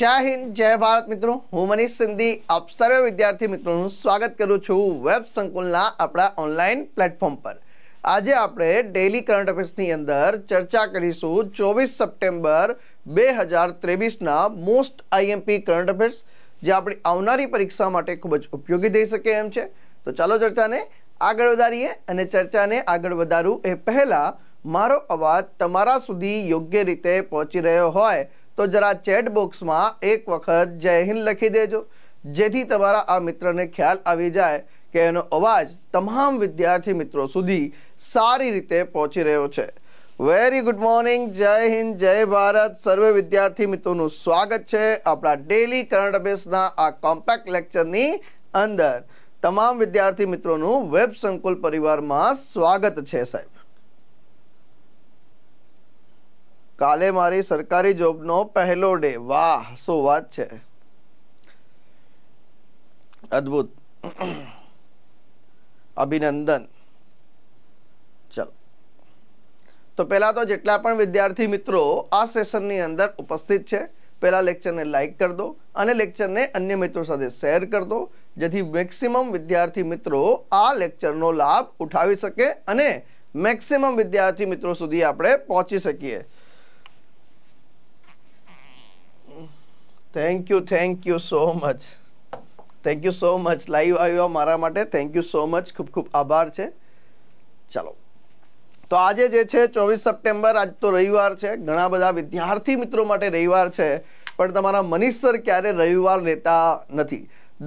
જય હિન્દ જય ભારત મિત્રો હું મનીષ સિંધી આપ સર્વે વિદ્યાર્થી મિત્રોનું સ્વાગત કરું છું વેબ સંકુલના આપણા ઓનલાઈન પ્લેટફોર્મ પર આજે આપણે ડેઇલી કરંટ અફેર્સની અંદર ચર્ચા કરીશું ચોવીસ સપ્ટેમ્બર બે હજાર ત્રેવીસના મોસ્ટ આઈએમપી કરંટ અફેર્સ જે આપણી આવનારી પરીક્ષા માટે ખૂબ જ ઉપયોગી થઈ શકે એમ છે તો ચાલો ચર્ચાને આગળ વધારીએ અને ચર્ચાને આગળ વધારું એ પહેલાં મારો અવાજ તમારા સુધી યોગ્ય રીતે પહોંચી રહ્યો હોય તો જરા ચેટ બોક્સમાં એક વખત જય હિન્દ લખી દેજો જેથી તમારા આ મિત્રને ખ્યાલ આવી જાય કે એનો અવાજ તમામ વિદ્યાર્થી મિત્રો સુધી સારી રીતે પહોંચી રહ્યો છે વેરી ગુડ મોર્નિંગ જય હિન્દ જય ભારત સર્વે વિદ્યાર્થી મિત્રોનું સ્વાગત છે આપણા ડેલી કરંટ અફેર્સના આ કોમ્પેક્ટ લેક્ચરની અંદર તમામ વિદ્યાર્થી મિત્રોનું વેબ સંકુલ પરિવારમાં સ્વાગત છે સાહેબ કાલે મારી સરકારી જોબનો પહેલો ડે વાહ શું વાત છે અદ્ભુત અભિનંદન ચલો તો પહેલાં તો જેટલા પણ વિદ્યાર્થી મિત્રો આ સેશનની અંદર ઉપસ્થિત છે પહેલા લેક્ચરને લાઇક કરી દો અને લેક્ચરને અન્ય મિત્રો સાથે શેર કરી દો જેથી મેક્સિમમ વિદ્યાર્થી મિત્રો આ લેક્ચરનો લાભ ઉઠાવી શકે અને મેક્સિમમ વિદ્યાર્થી મિત્રો સુધી આપણે પહોંચી શકીએ thank you thank you so much thank you so much live આવ્યો મારા માટે થેન્ક યુ સો મચ ખૂબ ખૂબ આભાર છે ચાલો તો આજે જે છે ચોવીસ સપ્ટેમ્બર આજ તો રવિવાર છે ઘણા બધા વિદ્યાર્થી મિત્રો માટે રવિવાર છે પણ તમારા મનીષ સર ક્યારે રવિવાર લેતા નથી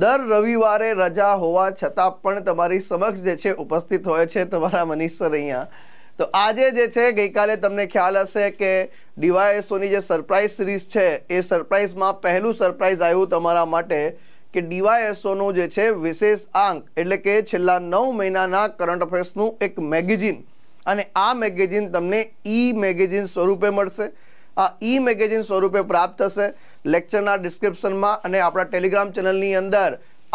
દર રવિવારે રજા હોવા છતાં પણ તમારી સમક્ષ જે છે ઉપસ્થિત હોય છે તમારા મનીષ સર અહીંયા તો આજે જે છે ગઈકાલે તમને ખ્યાલ હશે કે ડીવાયએસઓની જે સરપ્રાઇઝ સિરીઝ છે એ સરપ્રાઇઝમાં પહેલું સરપ્રાઇઝ આવ્યું તમારા માટે કે ડીવાયએસઓનો જે છે વિશેષ આંક એટલે કે છેલ્લા નવ મહિનાના કરંટ અફેર્સનું એક મેગેઝિન અને આ મેગેઝિન તમને ઈ મેગેઝિન સ્વરૂપે મળશે આ ઈ મેગેઝિન સ્વરૂપે પ્રાપ્ત થશે લેક્ચરના ડિસ્ક્રિપ્શનમાં અને આપણા ટેલિગ્રામ ચેનલની અંદર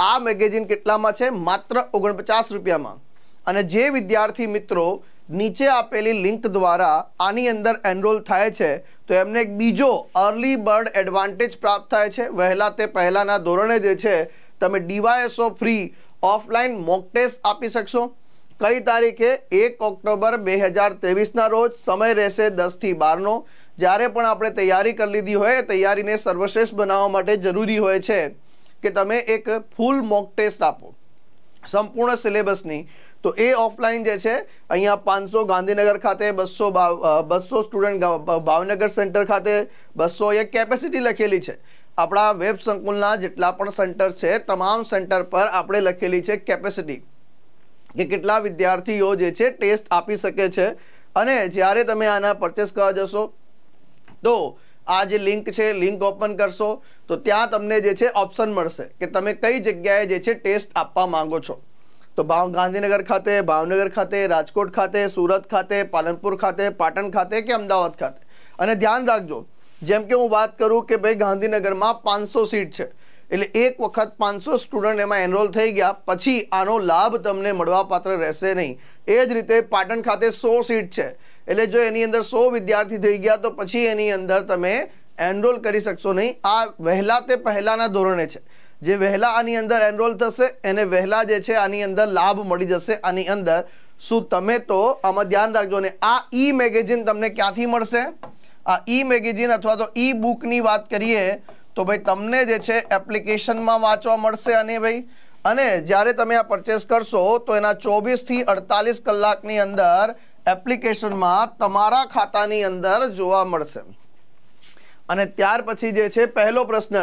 આ મેગેઝિન કેટલામાં છે માત્ર ઓગણપચાસ રૂપિયામાં અને જે વિદ્યાર્થી મિત્રો નીચે આપેલી લિંક દ્વારા આની અંદર એનરોલ થાય છે તો એમને એક બીજો અર્લી બર્ડ એડવાન્ટેજ પ્રાપ્ત થાય છે વહેલા તે પહેલાંના ધોરણે જે છે તમે DYSO free offline mock test આપી શકશો કઈ તારીખે એક ઓક્ટોબર બે હજાર ત્રેવીસના રોજ સમય રહેશે દસથી બારનો જ્યારે પણ આપણે તૈયારી કરી લીધી હોય તૈયારીને સર્વશ્રેષ્ઠ બનાવવા માટે જરૂરી હોય છે કે તમે એક ફૂલ મોક ટેસ્ટ આપો સંપૂર્ણ સિલેબસની તો એ ઓફલાઈન જે છે અહીંયા પાંચસો ગાંધીનગર ખાતે બસો બસો સ્ટુડન્ટ ભાવનગર સેન્ટર ખાતે બસો એક કેપેસિટી લખેલી છે આપણા વેબ સંકુલના જેટલા પણ સેન્ટર છે તમામ સેન્ટર પર આપણે લખેલી છે કેપેસિટી કે કેટલા વિદ્યાર્થીઓ જે છે ટેસ્ટ આપી શકે છે અને જ્યારે તમે આના પરચેસ કરવા જશો તો આ જે લિંક છે લિંક ઓપન કરશો તો ત્યાં તમને જે છે ઓપ્શન મળશે કે તમે કઈ જગ્યાએ જે છે ટેસ્ટ આપવા માંગો છો તો ભાવ ગાંધીનગર ખાતે ભાવનગર ખાતે રાજકોટ ખાતે સુરત ખાતે પાલનપુર ખાતે પાટણ ખાતે કે અમદાવાદ ખાતે અને ધ્યાન રાખજો જેમ કે હું વાત કરું કે ભાઈ ગાંધીનગરમાં પાંચસો સીટ છે એટલે એક વખત પાંચસો સ્ટુડન્ટ એમાં એનરોલ થઈ ગયા પછી આનો લાભ તમને મળવાપાત્ર રહેશે નહીં એ જ રીતે પાટણ ખાતે સો સીટ છે એટલે જો એની અંદર સો વિદ્યાર્થી થઈ ગયા તો પછી એની અંદર તમે એનરોલ કરી શકશો નહીં આ વહેલા તે પહેલાંના ધોરણે છે જે વહેલા આની અંદર એનરોલ થશે એને વહેલા જે છે આની અંદર લાભ મળી જશે આની અંદર શું તમે તો આમાં ધ્યાન રાખજો ને આ ઈ મેગેઝિન તમને ક્યાંથી મળશે આ ઈ મેગેઝિન અથવા તો ઈ બુકની વાત કરીએ તો ભાઈ તમને જે છે એપ્લિકેશનમાં વાંચવા મળશે અને ભાઈ અને જ્યારે તમે આ પરચેસ કરશો તો એના ચોવીસથી અડતાલીસ કલાકની અંદર એપ્લિકેશનમાં તમારા ખાતાની અંદર જોવા મળશે અને ત્યાર પછી જે છે પહેલો પ્રશ્ન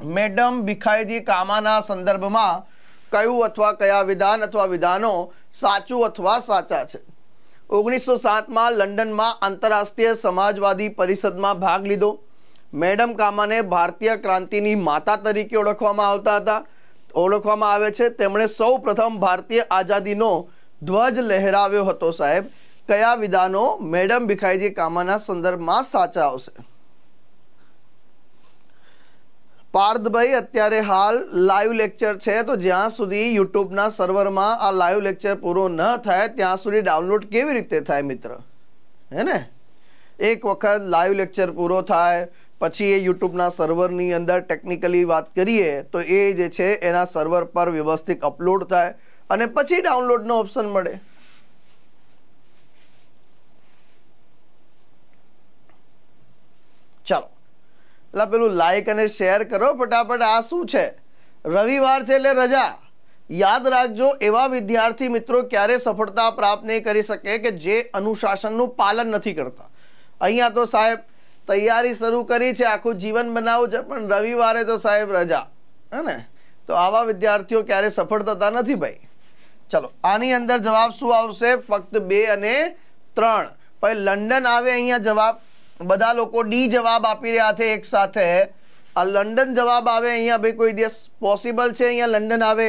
મેડમ ભીખાઈજી કામાના સંદર્ભમાં કયું અથવા કયા વિધાન અથવા વિધાનો સાચું અથવા સાચા છે ઓગણીસો સાતમાં લંડનમાં આંતરરાષ્ટ્રીય સમાજવાદી પરિષદમાં ભાગ લીધો મેડમ કામાને ભારતીય ક્રાંતિની માતા તરીકે ઓળખવામાં આવતા હતા ઓળખવામાં આવે છે તેમણે સૌ પ્રથમ ભારતીય આઝાદીનો ધ્વજ લહેરાવ્યો હતો સાહેબ કયા વિધાનો મેડમ ભીખાઈજી કામાના સંદર્ભમાં સાચા આવશે પાર્થભાઈ અત્યારે હાલ લાઈવ લેક્ચર છે તો જ્યાં સુધી યુટ્યુબના સર્વરમાં આ લાઈવ લેક્ચર પૂરો ન થાય ત્યાં સુધી ડાઉનલોડ કેવી રીતે થાય મિત્ર હે ને એક વખત લાઈવ લેક્ચર પૂરો થાય પછી એ યુટ્યુબના સર્વરની અંદર ટેકનિકલી વાત કરીએ તો એ જે છે એના સર્વર પર વ્યવસ્થિત અપલોડ થાય અને પછી ડાઉનલોડનો ઓપ્શન મળે ચાલો એટલે પેલું લાઈક અને શેર કરો ફટાફટ આ શું છે રવિવાર છે એટલે રજા યાદ રાખજો એવા વિદ્યાર્થી મિત્રો ક્યારે સફળતા પ્રાપ્ત નહીં કરી શકે કે જે અનુશાસનનું પાલન નથી કરતા અહીંયા તો સાહેબ તૈયારી શરૂ કરી છે આખું જીવન બનાવવું છે પણ રવિવારે તો સાહેબ રજા હે ને તો આવા વિદ્યાર્થીઓ ક્યારે સફળ થતા નથી ભાઈ ચલો આની અંદર જવાબ શું આવશે ફક્ત બે અને ત્રણ પછી લંડન આવે અહીંયા જવાબ બધા લોકો ડી જવાબ આપી રહ્યા છે એક સાથે આ લંડન જવાબ આવે અહીંયા ભાઈ કોઈ દિવસ પોસિબલ છે અહીંયા લંડન આવે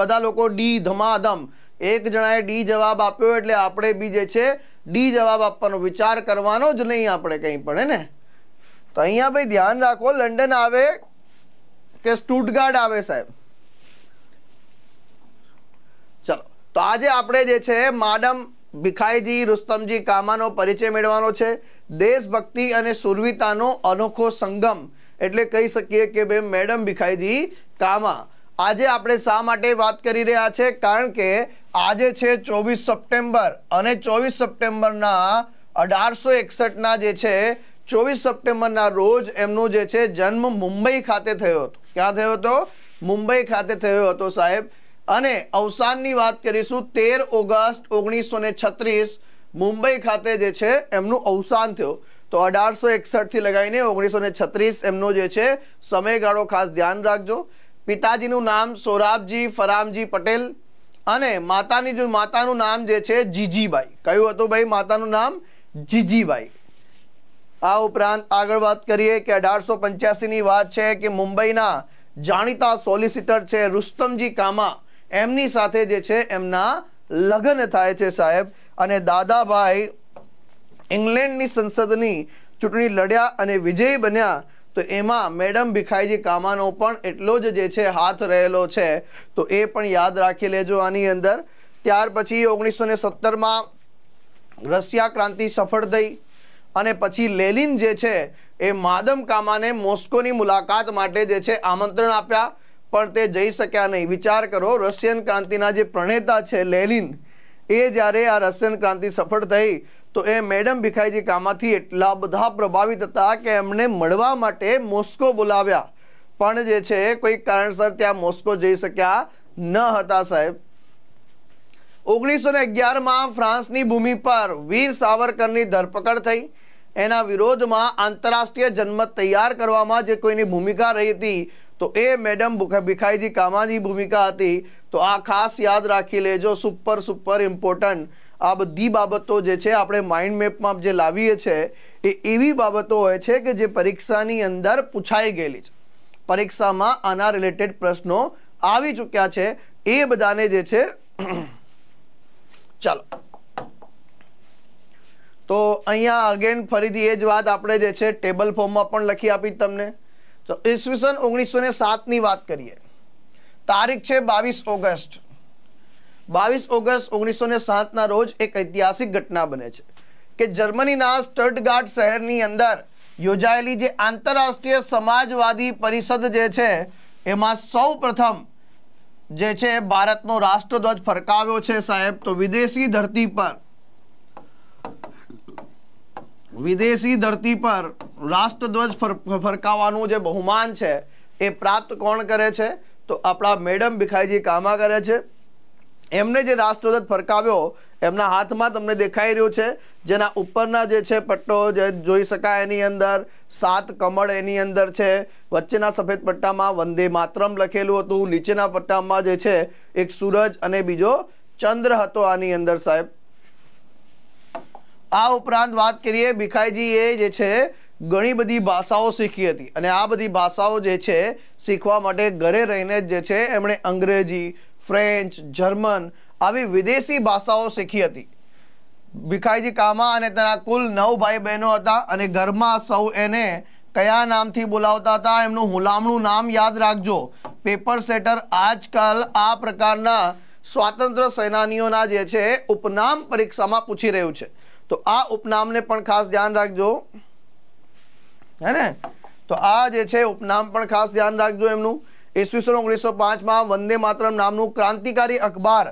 બધા લોકો ડી ધમાધમ એક જણાએ ડી જવાબ આપ્યો એટલે આપણે બી જે છે ડી જવાબ આપવાનો વિચાર કરવાનો જ નહીં આપણે કંઈ પણ ને તો અહીંયા ભાઈ ધ્યાન રાખો લંડન આવે કે સ્ટુટગાર્ડ આવે સાહેબ ચલો તો આજે આપણે જે છે માડમ ભીખાઈજી રુસ્તમજી કામાનો પરિચય મેળવવાનો છે દેશભક્તિ અને સુરવીતાનો અનોખો સંગમ એટલે કહી શકીએ કે ભાઈ મેડમ ભીખાઈજી કામા આજે આપણે શા માટે વાત કરી રહ્યા છે કારણ કે આજે છે ચોવીસ સપ્ટેમ્બર અને ચોવીસ સપ્ટેમ્બરના અઢારસો એકસઠના જે છે ચોવીસ સપ્ટેમ્બરના રોજ એમનો જે છે જન્મ મુંબઈ ખાતે થયો હતો ક્યાં થયો હતો મુંબઈ ખાતે થયો હતો સાહેબ અને અવસાનની વાત કરીશું તેર ઓગસ્ટ ઓગણીસો છત્રીસ મુંબઈ ખાતે જે છે એમનું અવસાન થયું તો અઢારસો એકસઠથી લગાવીને ઓગણીસો ને છત્રીસ એમનો જે છે સમયગાળો ખાસ ધ્યાન રાખજો પિતાજીનું નામ સોરાબજી ફરામજી પટેલ અને માતાની જો માતાનું નામ જે છે જીજીબાઈ કયું હતું ભાઈ માતાનું નામ જીજીબાઈ આ ઉપરાંત આગળ વાત કરીએ કે અઢારસો પંચ્યાસીની વાત છે કે મુંબઈના જાણીતા સોલિસિટર છે રુસ્તમજી કામા એમની સાથે જે છે એમના લગ્ન થાય છે સાહેબ અને દાદાભાઈ ઇંગ્લેન્ડની સંસદની ચૂંટણી લડ્યા અને વિજયી બન્યા તો એમાં મેડમ ભીખાઈજી કામાનો પણ એટલો જ જે છે હાથ રહેલો છે તો એ પણ યાદ રાખી લેજો આની અંદર ત્યાર પછી ઓગણીસો ને સત્તરમાં રશિયા ક્રાંતિ સફળ થઈ અને પછી લેલિન જે છે એ માદમ કામાને મોસ્કોની મુલાકાત માટે જે છે આમંત્રણ આપ્યા પણ તે જઈ શક્યા નહીં વિચાર કરો રશિયન ક્રાંતિના જે પ્રણેતા છે લેલિન એ જ્યારે આ રશિયન ક્રાંતિ સફળ થઈ તો એ મેડમ ભીખાઈજી કામાથી એટલા બધા પ્રભાવિત હતા કે એમને મળવા માટે મોસ્કો બોલાવ્યા પણ જે છે કોઈ કારણસર ત્યાં મોસ્કો જઈ શક્યા ન હતા સાહેબ ઓગણીસો ને અગિયારમાં ફ્રાન્સની ભૂમિ પર વીર સાવરકરની ધરપકડ થઈ એના વિરોધમાં આંતરરાષ્ટ્રીય જનમત તૈયાર કરવામાં જે કોઈની ભૂમિકા રહી હતી તો એ મેડમ ભીખાઈજી કામાની ભૂમિકા હતી તો આ ખાસ યાદ રાખી લેજો સુપર સુપર ઇમ્પોર્ટન્ટ આ બધી બાબતો જે છે આપણે માઇન્ડ મેપમાં જે લાવીએ છીએ એ એવી બાબતો હોય છે કે જે પરીક્ષાની અંદર પૂછાઈ ગયેલી છે પરીક્ષામાં આના રિલેટેડ પ્રશ્નો આવી ચૂક્યા છે એ બધાને જે છે ચાલો તો અહીંયા અગેન ફરીથી એ જ વાત આપણે જે છે ટેબલ ફોર્મમાં પણ લખી આપી તમને તો ઈસવીસન ઓગણીસો ને સાતની વાત કરીએ તારીખ છે બાવીસ ઓગસ્ટ બાવીસ ઓગસ્ટ ઓગણીસો ને સાતના રોજ એક ઐતિહાસિક ઘટના બને છે કે જર્મનીના સ્ટટગાર્ડ શહેરની અંદર યોજાયેલી જે આંતરરાષ્ટ્રીય સમાજવાદી પરિષદ જે છે એમાં સૌ પ્રથમ જે છે ભારતનો રાષ્ટ્રધ્વજ ફરકાવ્યો છે સાહેબ તો વિદેશી ધરતી પર વિદેશી ધરતી પર રાષ્ટ્રધ્વજ ફરકાવવાનું જે બહુમાન છે એ પ્રાપ્ત કોણ કરે છે તો આપણા મેડમ ભીખાઈજી કામા કરે છે એમને જે રાષ્ટ્રધ્વજ ફરકાવ્યો એમના હાથમાં તમને દેખાઈ રહ્યો છે જેના ઉપરના જે છે પટ્ટો જે જોઈ શકાય એની અંદર સાત કમળ એની અંદર છે વચ્ચેના સફેદ પટ્ટામાં વંદે માત્રમ લખેલું હતું નીચેના પટ્ટામાં જે છે એક સૂરજ અને બીજો ચંદ્ર હતો આની અંદર સાહેબ આ ઉપરાંત વાત કરીએ ભીખાઈજીએ જે છે ઘણી બધી ભાષાઓ શીખી હતી અને આ બધી ભાષાઓ જે છે શીખવા માટે ઘરે રહીને જ જે છે એમણે અંગ્રેજી ફ્રેન્ચ જર્મન આવી વિદેશી ભાષાઓ શીખી હતી ભીખાઈજી કામા અને તેના કુલ નવ ભાઈ બહેનો હતા અને ઘરમાં સૌ એને કયા નામથી બોલાવતા હતા એમનું હુલામણું નામ યાદ રાખજો પેપર સેટર આજકાલ આ પ્રકારના સ્વાતંત્ર્ય સેનાનીઓના જે છે ઉપનામ પરીક્ષામાં પૂછી રહ્યું છે તો આ ઉપનામને પણ ખાસ ધ્યાન રાખજો હે ને તો આ જે છે ઉપનામ પણ ખાસ ધ્યાન રાખજો એમનું ઈસવીસન ઓગણીસો પાંચમાં વંદે માતરમ નામનું ક્રાંતિકારી અખબાર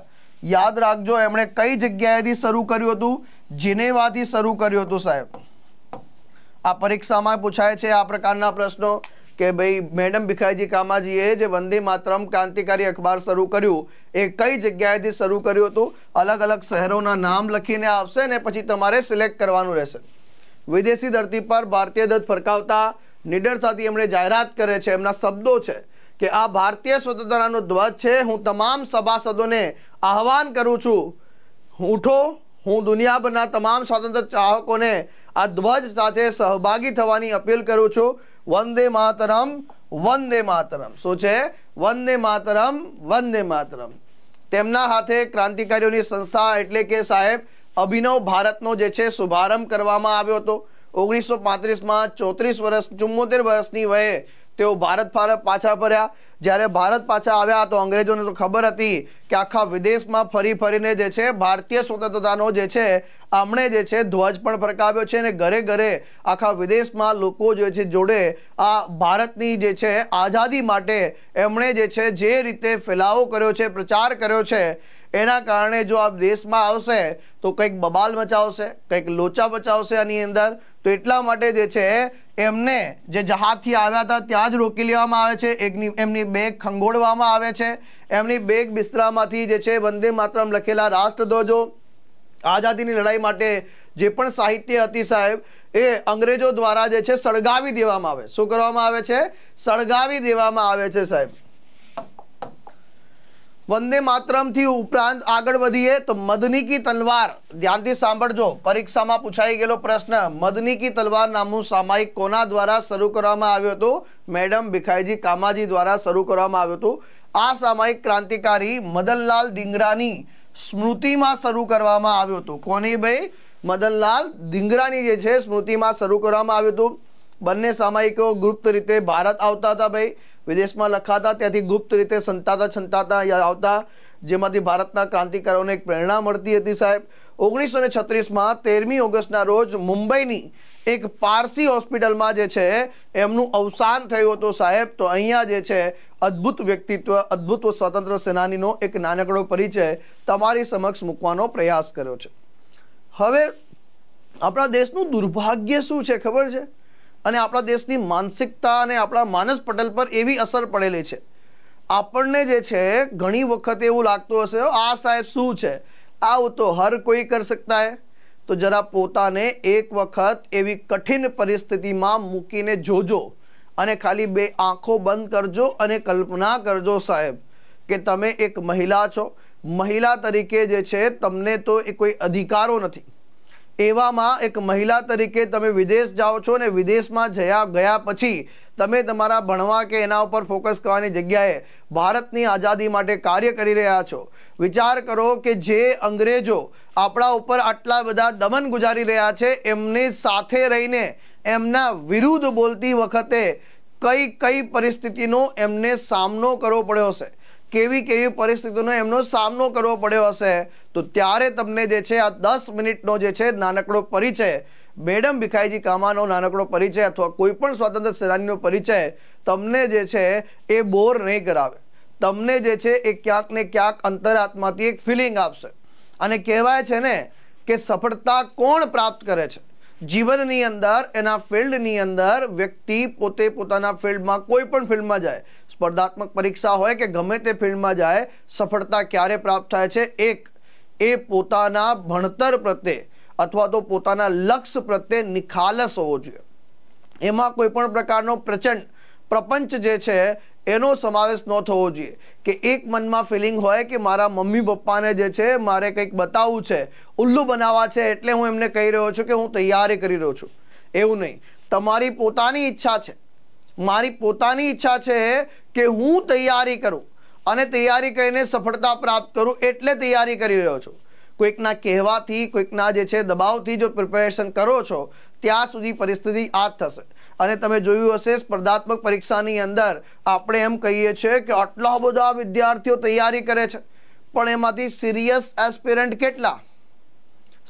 યાદ રાખજો એમણે કઈ જગ્યાએથી શરૂ કર્યું હતું જીનેવાથી શરૂ કર્યું હતું સાહેબ આ પરીક્ષામાં પૂછાય છે આ પ્રકારના પ્રશ્નો કે ભાઈ મેડમ ભીખાઈજી કામાજીએ જે વંદે માતરમ ક્રાંતિકારી અખબાર શરૂ કર્યું એ કઈ જગ્યાએથી શરૂ કર્યું હતું અલગ અલગ શહેરોના નામ લખીને આવશે ને પછી તમારે સિલેક્ટ કરવાનું રહેશે વિદેશી ધરતી પર ભારતીય ધ્વજ ફરકાવતા નિડરતાથી એમણે જાહેરાત કરે છે એમના શબ્દો છે કે આ ભારતીય સ્વતંત્રતાનો ધ્વજ છે હું તમામ સભાસદોને આહવાન કરું છું ઉઠો હું દુનિયાભરના તમામ સ્વતંત્ર ચાહકોને આ ધ્વજ સાથે સહભાગી થવાની અપીલ કરું છું વંદે માતરમ વંદે માતરમ શું છે વંદે માતરમ વંદે માતરમ તેમના હાથે ક્રાંતિકારીઓની સંસ્થા એટલે કે સાહેબ અભિનવ ભારતનો જે છે શુભારંભ કરવામાં આવ્યો હતો ઓગણીસો પાંત્રીસમાં ચોત્રીસ વર્ષ ચુમ્મોતેર વર્ષની વયે તેઓ ભારત પાછા ફર્યા જ્યારે ભારત પાછા આવ્યા તો અંગ્રેજોને તો ખબર હતી કે આખા વિદેશમાં ફરી ફરીને જે છે ભારતીય સ્વતંત્રતાનો જે છે આમણે જે છે ધ્વજ પણ ફરકાવ્યો છે અને ઘરે ઘરે આખા વિદેશમાં લોકો જે છે જોડે આ ભારતની જે છે આઝાદી માટે એમણે જે છે જે રીતે ફેલાવો કર્યો છે પ્રચાર કર્યો છે એના કારણે જો આ દેશમાં આવશે તો કંઈક બબાલ મચાવશે કંઈક લોચા મચાવશે આની અંદર તો એટલા માટે જે છે એમને જે જહાજથી આવ્યા હતા ત્યાં જ રોકી લેવામાં આવે છે એકની એમની બેગ ખંગોળવામાં આવે છે એમની બેગ બિસ્તરામાંથી જે છે વંદે માતરમ લખેલા રાષ્ટ્રધ્વજો આઝાદીની લડાઈ માટે જે પણ સાહિત્ય હતી સાહેબ એ અંગ્રેજો દ્વારા જે છે સળગાવી દેવામાં આવે શું કરવામાં આવે છે સળગાવી દેવામાં આવે છે સાહેબ વંદે માત્રમથી ઉપરાંત આગળ વધીએ તો મદની કી તલવાર ધ્યાનથી સાંભળજો પરીક્ષામાં પૂછાઈ ગયેલો પ્રશ્ન મદની કી તલવાર નામનું સામાયિક કોના દ્વારા શરૂ કરવામાં આવ્યો હતો મેડમ ભીખાઈજી કામાજી દ્વારા શરૂ કરવામાં આવ્યો હતો આ સામાયિક ક્રાંતિકારી મદનલાલ ડિંગરાની સ્મૃતિમાં શરૂ કરવામાં આવ્યો હતો કોની ભાઈ મદનલાલ ડિંગરાની જે છે સ્મૃતિમાં શરૂ કરવામાં આવ્યું હતું બંને સામાયિકો ગુપ્ત રીતે ભારત આવતા હતા ભાઈ વિદેશમાં લખાતા ત્યાંથી ગુપ્ત રીતે સંતાતા છંતાતા આવતા જેમાંથી ભારતના ક્રાંતિકારોને એક પ્રેરણા મળતી હતી સાહેબ ઓગણીસો ને છત્રીસમાં તેરમી ઓગસ્ટના રોજ મુંબઈની એક પારસી હોસ્પિટલમાં જે છે એમનું અવસાન થયું હતું સાહેબ તો અહીંયા જે છે અદ્ભુત વ્યક્તિત્વ અદ્ભુત સ્વતંત્ર સેનાનીનો એક નાનકડો પરિચય તમારી સમક્ષ મૂકવાનો પ્રયાસ કર્યો છે હવે આપણા દેશનું દુર્ભાગ્ય શું છે ખબર છે અને આપણા દેશની માનસિકતા અને આપણા માનસ પટલ પર એવી અસર પડેલી છે આપણને જે છે ઘણી વખત એવું લાગતું હશે આ સાહેબ શું છે આવું તો હર કોઈ કરી શકતા હે તો જરા પોતાને એક વખત એવી કઠિન પરિસ્થિતિમાં મૂકીને જોજો અને ખાલી બે આંખો બંધ કરજો અને કલ્પના કરજો સાહેબ કે તમે એક મહિલા છો મહિલા તરીકે જે છે તમને તો એ કોઈ અધિકારો નથી એવામાં એક મહિલા તરીકે તમે વિદેશ જાઓ છો ને વિદેશમાં જયા ગયા પછી તમે તમારા ભણવા કે એના ઉપર ફોકસ કરવાની જગ્યાએ ભારતની આઝાદી માટે કાર્ય કરી રહ્યા છો વિચાર કરો કે જે અંગ્રેજો આપણા ઉપર આટલા બધા દમન ગુજારી રહ્યા છે એમની સાથે રહીને એમના વિરુદ્ધ બોલતી વખતે કઈ કઈ પરિસ્થિતિનો એમને સામનો કરવો પડ્યો છે કેવી કેવી પરિસ્થિતિનો એમનો સામનો કરવો પડ્યો હશે તો ત્યારે તમને જે છે આ દસ મિનિટનો જે છે નાનકડો પરિચય મેડમ ભીખાઈજી કામાનો નાનકડો પરિચય અથવા કોઈ પણ સ્વાતંત્ર્ય સેનાનીનો પરિચય તમને જે છે એ બોર નહીં કરાવે તમને જે છે એ ક્યાંક ને ક્યાંક અંતરાત્માથી એક ફિલિંગ આપશે અને કહેવાય છે ને કે સફળતા કોણ પ્રાપ્ત કરે છે જીવનની અંદર એના ફિલ્ડની અંદર વ્યક્તિ પોતે પોતાના ફિલ્ડમાં કોઈ પણ ફિલ્ડમાં જાય સ્પર્ધાત્મક પરીક્ષા હોય કે ગમે તે ફિલ્ડમાં જાય સફળતા ક્યારે પ્રાપ્ત થાય છે એક એ પોતાના ભણતર પ્રત્યે અથવા તો પોતાના લક્ષ્ય પ્રત્યે નિખાલસ હોવો જોઈએ એમાં કોઈ પણ પ્રકારનો પ્રચંડ પ્રપંચ જે છે એનો સમાવેશ ન થવો જોઈએ કે એક મનમાં ફિલિંગ હોય કે મારા મમ્મી પપ્પાને જે છે મારે કંઈક બતાવવું છે ઉલ્લુ બનાવવા છે એટલે હું એમને કહી રહ્યો છું કે હું તૈયારી કરી રહ્યો છું એવું નહીં તમારી પોતાની ઈચ્છા છે મારી પોતાની ઈચ્છા છે કે હું તૈયારી કરું અને તૈયારી કરીને સફળતા પ્રાપ્ત કરું એટલે તૈયારી કરી રહ્યો છું કોઈકના કહેવાથી કોઈકના જે છે દબાવથી જો પ્રિપેરેશન કરો છો ત્યાં સુધી પરિસ્થિતિ આ જ થશે અને તમે જોયું હશે સ્પર્ધાત્મક પરીક્ષાની અંદર આપણે એમ કહીએ છીએ કે આટલા બધા વિદ્યાર્થીઓ તૈયારી કરે છે પણ એમાંથી સિરિયસ એસ્પિરન્ટ કેટલા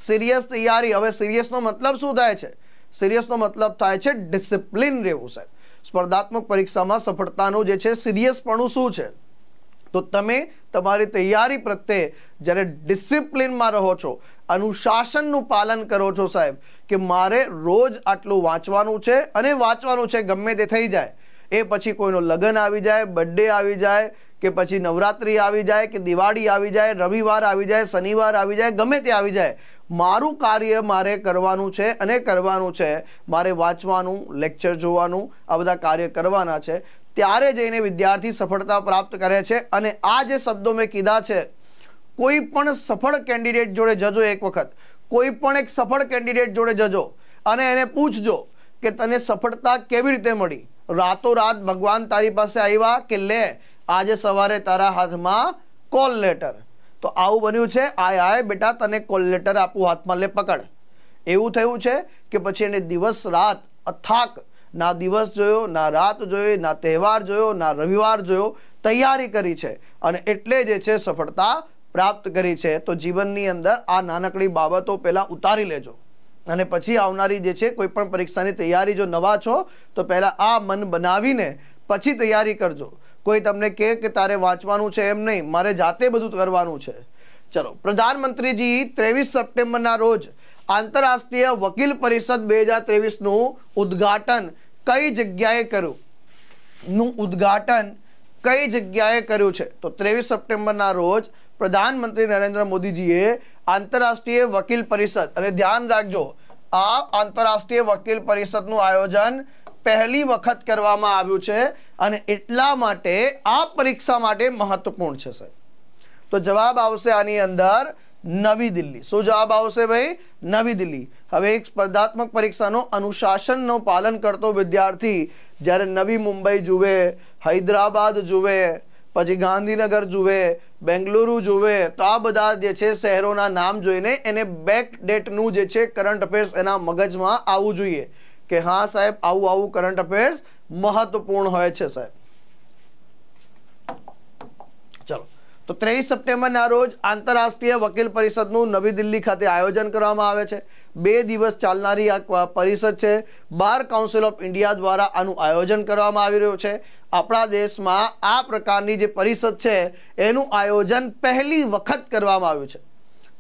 સિરિયસ તૈયારી હવે સિરિયસનો મતલબ શું થાય છે સિરિયસનો મતલબ થાય છે ડિસિપ્લિન રહેવું સાહેબ સ્પર્ધાત્મક પરીક્ષામાં સફળતાનું જે છે સિરિયસપણું શું છે તો તમે તમારી તૈયારી પ્રત્યે જ્યારે ડિસિપ્લિનમાં રહો છો અનુશાસનનું પાલન કરો છો સાહેબ કે મારે રોજ આટલું વાંચવાનું છે અને વાંચવાનું છે ગમે તે થઈ જાય એ પછી કોઈનું લગ્ન આવી જાય બર્થડે આવી જાય કે પછી નવરાત્રિ આવી જાય કે દિવાળી આવી જાય રવિવાર આવી જાય શનિવાર આવી જાય ગમે તે આવી જાય મારું કાર્ય મારે કરવાનું છે અને કરવાનું છે મારે વાંચવાનું લેક્ચર જોવાનું આ બધા કાર્ય કરવાના છે ત્યારે જઈને વિદ્યાર્થી સફળતા પ્રાપ્ત કરે છે અને આ જે શબ્દો મેં કીધા છે કોઈ પણ સફળ કેન્ડિડેટ જોડે જજો એક વખત કોઈ પણ એક સફળ કેન્ડિડેટ જોડે જજો અને એને પૂછજો કે તને સફળતા કેવી રીતે મળી રાતોરાત ભગવાન તારી પાસે આવ્યા કે લે આજે સવારે તારા હાથમાં કોલ લેટર તો આવું બન્યું છે આય આય બેટા તને કોલ લેટર આપું હાથમાં લે પકડ એવું થયું છે કે પછી એને દિવસ રાત અથાક ના દિવસ જોયો ના રાત જોઈ ના તહેવાર જોયો ના રવિવાર જોયો તૈયારી કરી છે અને એટલે જે છે સફળતા પ્રાપ્ત કરી છે તો જીવનની અંદર આ નાનકડી બાબતો પહેલાં ઉતારી લેજો અને પછી આવનારી જે છે કોઈ પણ પરીક્ષાની તૈયારી જો નવા છો તો પહેલાં આ મન બનાવીને પછી તૈયારી કરજો કોઈ તમને કહે કે તારે વાંચવાનું છે એમ નહીં મારે જાતે બધું કરવાનું છે ચલો પ્રધાનમંત્રીજી ત્રેવીસ સપ્ટેમ્બરના રોજ આંતરરાષ્ટ્રીય વકીલ પરિષદ બે હજાર ત્રેવીસનું ઉદ્ઘાટન કઈ જગ્યાએ કર્યું નું ઉદ્ઘાટન કઈ જગ્યાએ કર્યું છે તો ત્રેવીસ સપ્ટેમ્બરના રોજ પ્રધાનમંત્રી નરેન્દ્ર મોદીજીએ આંતરરાષ્ટ્રીય વકીલ પરિષદ અને ધ્યાન રાખજો આ આંતરરાષ્ટ્રીય વકીલ પરિષદનું આયોજન પહેલી વખત કરવામાં આવ્યું છે અને એટલા માટે આ પરીક્ષા માટે મહત્વપૂર્ણ છે સાહેબ તો જવાબ આવશે આની અંદર નવી દિલ્હી શું જવાબ આવશે ભાઈ નવી દિલ્હી હવે એક સ્પર્ધાત્મક પરીક્ષાનો અનુશાસનનો પાલન કરતો વિદ્યાર્થી જ્યારે નવી મુંબઈ જુએ હૈદરાબાદ જુએ પછી ગાંધીનગર જુએ બેંગલુરુ જુએ તો આ બધા જે છે શહેરોના નામ જોઈને એને બેક ડેટનું જે છે કરંટ અફેર્સ એના મગજમાં આવવું જોઈએ કે હા સાહેબ આવું આવું કરંટ અફેર્સ મહત્વપૂર્ણ હોય છે સાહેબ તો ત્રેવીસ સપ્ટેમ્બરના રોજ આંતરરાષ્ટ્રીય વકીલ પરિષદનું નવી દિલ્હી ખાતે આયોજન કરવામાં આવે છે બે દિવસ ચાલનારી આ પરિષદ છે બાર કાઉન્સિલ ઓફ ઇન્ડિયા દ્વારા આનું આયોજન કરવામાં આવી રહ્યું છે આપણા દેશમાં આ પ્રકારની જે પરિષદ છે એનું આયોજન પહેલી વખત કરવામાં આવ્યું છે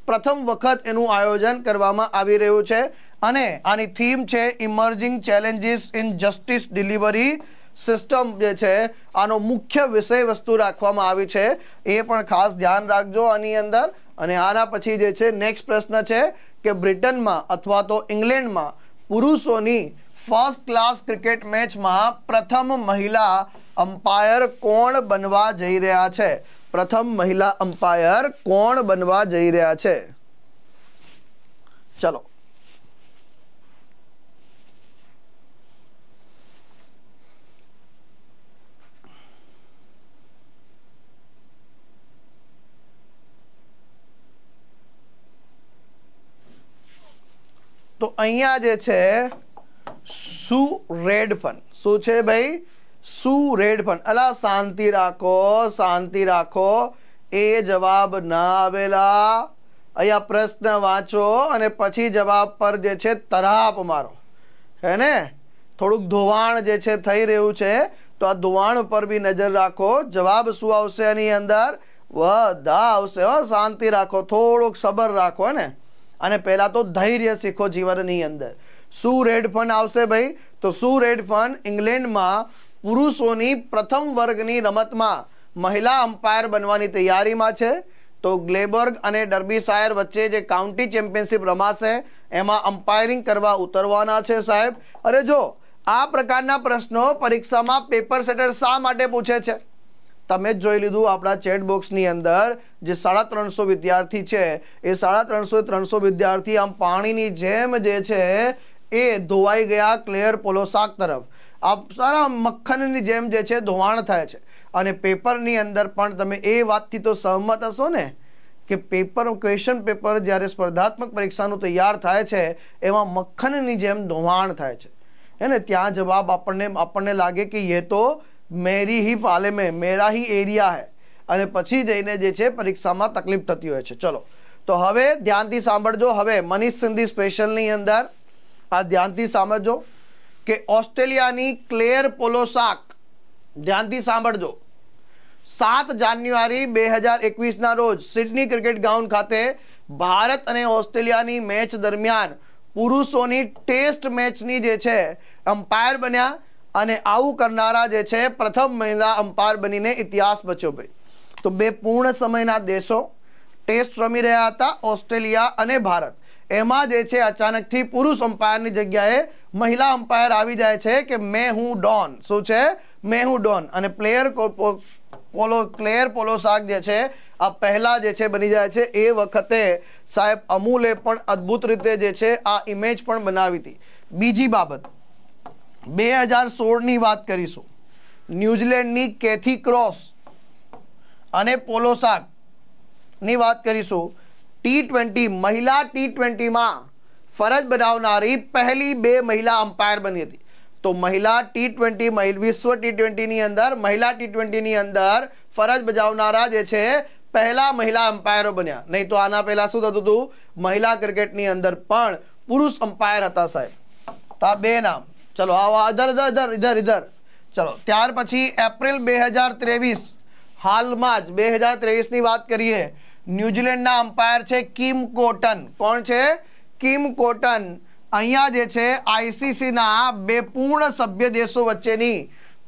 પ્રથમ વખત એનું આયોજન કરવામાં આવી રહ્યું છે અને આની થીમ છે emerging challenges in justice delivery system જે છે આનો મુખ્ય વિષય વસ્તુ રાખવામાં આવી છે એ પણ ખાસ ધ્યાન રાખજો આની અંદર અને આના પછી જે છે નેક્સ્ટ પ્રશ્ન છે કે બ્રિટનમાં અથવા તો ઇંગ્લેન્ડમાં પુરુષોની ફર્સ્ટ ક્લાસ ક્રિકેટ મેચમાં પ્રથમ મહિલા અમ્પાયર કોણ બનવા જઈ રહ્યા છે પ્રથમ મહિલા અમ્પાયર કોણ બનવા જઈ રહ્યા છે ચલો તો અહીંયા જે છે રેડ સુરેડફન શું છે ભાઈ રેડ સુરેડફન અલા શાંતિ રાખો શાંતિ રાખો એ જવાબ ના આવેલા અહીંયા પ્રશ્ન વાંચો અને પછી જવાબ પર જે છે તરાપ મારો હે ને થોડુંક ધોવાણ જે છે થઈ રહ્યું છે તો આ ધોવાણ પર બી નજર રાખો જવાબ શું આવશે એની અંદર બધા આવશે હો શાંતિ રાખો થોડુંક સબર રાખો ને અને પહેલાં તો ધૈર્ય શીખો જીવનની અંદર શું રેડ ફંડ આવશે ભાઈ તો શું રેડ ફંડ ઇંગ્લેન્ડમાં પુરુષોની પ્રથમ વર્ગની રમતમાં મહિલા અમ્પાયર બનવાની તૈયારીમાં છે તો ગ્લેબર્ગ અને ડર્બી શાયર વચ્ચે જે કાઉન્ટી ચેમ્પિયનશિપ રમાશે એમાં અમ્પાયરિંગ કરવા ઉતરવાના છે સાહેબ અરે જો આ પ્રકારના પ્રશ્નો પરીક્ષામાં પેપર સેટર શા માટે પૂછે છે તમે જ જોઈ લીધું આપણા ચેટ બોક્સની અંદર જે સાડા ત્રણસો વિદ્યાર્થી છે એ સાડા ત્રણસો ત્રણસો વિદ્યાર્થી આમ પાણીની જેમ જે છે એ ધોવાઈ ગયા ક્લિયર પોલો શાક તરફ આ સારા મક્ખનની જેમ જે છે ધોવાણ થાય છે અને પેપરની અંદર પણ તમે એ વાતથી તો સહમત હશો ને કે પેપર ક્વેશ્ચન પેપર જ્યારે સ્પર્ધાત્મક પરીક્ષાનું તૈયાર થાય છે એમાં મક્ખનની જેમ ધોવાણ થાય છે હે ને ત્યાં જવાબ આપણને આપણને લાગે કે એ તો મેરી હી પાલે મેં મેરા હી એરિયા હે અને પછી જઈને જે છે પરીક્ષામાં તકલીફ થતી હોય છે ચલો તો હવે ધ્યાનથી સાંભળજો હવે મનીષ સિંધી સ્પેશિયલની અંદર આ ધ્યાનથી સાંભળજો કે ઓસ્ટ્રેલિયાની ક્લેર પોલોસાક ધ્યાનથી સાંભળજો સાત જાન્યુઆરી બે હજાર એકવીસના રોજ સિડની ક્રિકેટ ગ્રાઉન્ડ ખાતે ભારત અને ઓસ્ટ્રેલિયાની મેચ દરમિયાન પુરુષોની ટેસ્ટ મેચની જે છે અમ્પાયર બન્યા અને આવું કરનારા જે છે પ્રથમ મહિલા અમ્પાયર બનીને ઇતિહાસ બચ્યો ભાઈ તો બે પૂર્ણ સમયના દેશો ટેસ્ટ રમી રહ્યા હતા ઓસ્ટ્રેલિયા અને ભારત એમાં જે છે અચાનકથી પુરુષ અમ્પાયરની જગ્યાએ મહિલા અમ્પાયર આવી જાય છે કે મેં હું ડોન શું છે મેં હું ડોન અને પ્લેયર પોલો ક્લેર પોલો શાક જે છે આ પહેલાં જે છે બની જાય છે એ વખતે સાહેબ અમૂલે પણ અદ્ભુત રીતે જે છે આ ઇમેજ પણ બનાવી હતી બીજી બાબત બે હજાર સોળની વાત કરીશું ન્યૂઝીલેન્ડની કેથી ક્રોસ અને પોલો વાત કરીશું ટી ટ્વેન્ટી મહિલા ટી ટ્વેન્ટીમાં ફરજ બનાવનારી પહેલી બે મહિલા અમ્પાયર બની હતી તો મહિલા ટી ટ્વેન્ટી વિશ્વ ટી ટ્વેન્ટીની અંદર મહિલા ટી ટ્વેન્ટીની અંદર ફરજ બજાવનારા જે છે પહેલા મહિલા અમ્પાયરો બન્યા નહીં તો આના પહેલાં શું થતું હતું મહિલા ક્રિકેટની અંદર પણ પુરુષ અમ્પાયર હતા સાહેબ તો આ બે નામ ચલો આવો અધર અધર અધર ઇધર ઇધર ચલો ત્યાર પછી એપ્રિલ બે હજાર ત્રેવીસ હાલમાં જ બે હજાર ત્રેવીસની વાત કરીએ ન્યૂઝીલેન્ડના અમ્પાયર છે કિમ કોટન કોણ છે કિમ કોટન અહીંયા જે છે આઈસીસીના બે પૂર્ણ સભ્ય દેશો વચ્ચેની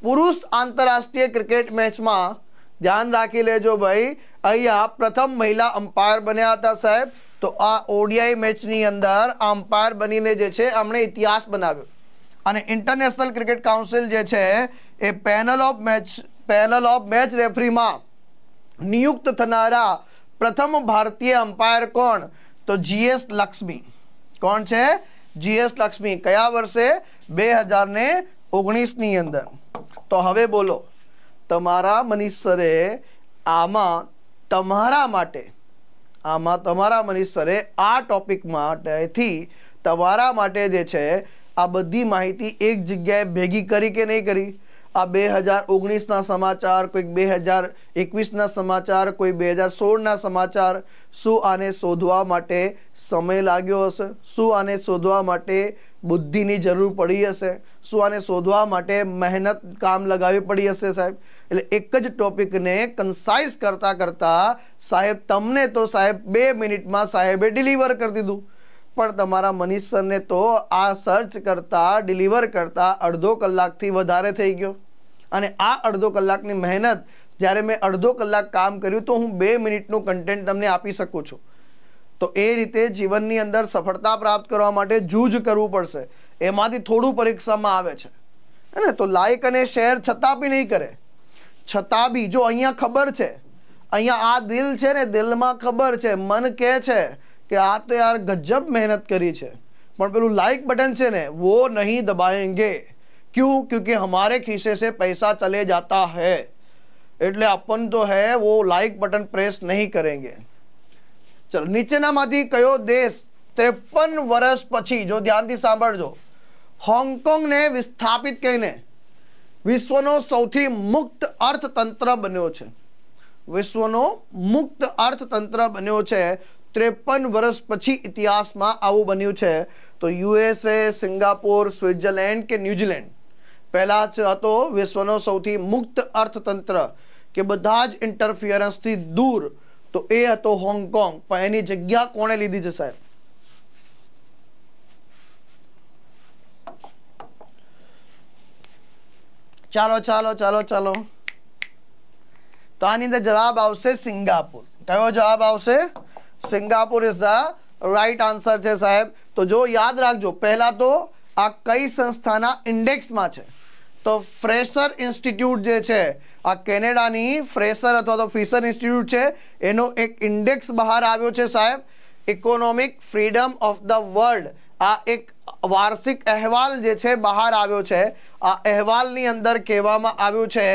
પુરુષ આંતરરાષ્ટ્રીય ક્રિકેટ મેચમાં ધ્યાન રાખી લેજો ભાઈ અહીંયા પ્રથમ મહિલા અમ્પાયર બન્યા હતા સાહેબ તો આ ઓડીઆઈ મેચની અંદર અમ્પાયર બનીને જે છે એમણે ઇતિહાસ બનાવ્યો અને ઇન્ટરનેશનલ ક્રિકેટ કાઉન્સિલ જે છે એ panel of match panel of match રેફરીમાં નિયુક્ત થનારા પ્રથમ ભારતીય અમ્પાયર કોણ તો જીએસ લક્ષ્મી કોણ છે જીએસ લક્ષ્મી કયા વર્ષે બે હજાર ને ઓગણીસની અંદર તો હવે બોલો તમારા મનીષ સરે આમાં તમારા માટે આમાં તમારા મનીષ સરે આ ટોપિક માટેથી તમારા માટે જે છે આ બધી માહિતી એક જગ્યાએ ભેગી કરી કે નહીં કરી આ બે હજાર ઓગણીસના સમાચાર કોઈક બે હજાર એકવીસના સમાચાર કોઈ બે હજાર સોળના સમાચાર શું આને શોધવા માટે સમય લાગ્યો હશે શું આને શોધવા માટે બુદ્ધિની જરૂર પડી હશે શું આને શોધવા માટે મહેનત કામ લગાવવી પડી હશે સાહેબ એટલે એક જ ટોપિકને કન્સાઇઝ કરતાં કરતાં સાહેબ તમને તો સાહેબ બે મિનિટમાં સાહેબે ડિલિવર કરી દીધું પણ તમારા મનીષ સરને તો આ સર્ચ કરતાં ડિલિવર કરતાં અડધો કલાકથી વધારે થઈ ગયો અને આ અડધો કલાકની મહેનત જ્યારે મેં અડધો કલાક કામ કર્યું તો હું બે મિનિટનું કન્ટેન્ટ તમને આપી શકું છું તો એ રીતે જીવનની અંદર સફળતા પ્રાપ્ત કરવા માટે જૂજ કરવું પડશે એમાંથી થોડું પરીક્ષામાં આવે છે હે ને તો લાઈક અને શેર છતાં બી નહીં કરે છતાં બી જો અહીંયા ખબર છે અહીંયા આ દિલ છે ને દિલમાં ખબર છે મન કહે છે કે આ તો યાર ગજબ મહેનત કરી છે પણ પેલું લાઇક બટન છે ને વો નહીં દબાએંગે क्यों क्योंकि हमारे खीसे से पैसा चले जाता है એટલે આપણ તો હે વો લાઇક બટન પ્રેસ નહીં કરેંગે ચલો નીચેનામાંથી કયો દેશ ત્રેપન વર્ષ પછી જો ધ્યાનથી સાંભળજો હોંગકોંગને વિસ્થાપિત કરીને વિશ્વનો સૌથી મુક્ત અર્થતંત્ર બન્યો છે વિશ્વનો મુક્ત અર્થતંત્ર બન્યો છે ત્રેપન વર્ષ પછી ઇતિહાસમાં આવું બન્યું છે તો યુએસએ સિંગાપોર સ્વિટ્ઝરલેન્ડ કે ન્યૂઝીલેન્ડ પહેલાં જ હતો વિશ્વનો સૌથી મુક્ત અર્થતંત્ર કે બધા જ ઇન્ટરફિયરન્સથી દૂર તો એ હતો હોંગકોંગ પણ એની જગ્યા કોણે લીધી છે સાહેબ ચાલો ચાલો ચાલો ચાલો તો આની અંદર જવાબ આવશે સિંગાપુર કયો જવાબ આવશે Singapore is the right answer છે સાહેબ તો જો યાદ રાખજો પહેલાં તો આ કઈ સંસ્થાના ઇન્ડેક્સમાં છે તો ફ્રેશર ઇન્સ્ટિટ્યૂટ જે છે આ કેનેડાની ફ્રેશર અથવા તો ફિશર ઇન્સ્ટિટ્યૂટ છે એનો એક ઇન્ડેક્સ બહાર આવ્યો છે સાહેબ economic freedom of the world આ એક વાર્ષિક અહેવાલ જે છે બહાર આવ્યો છે આ અહેવાલની અંદર કહેવામાં આવ્યું છે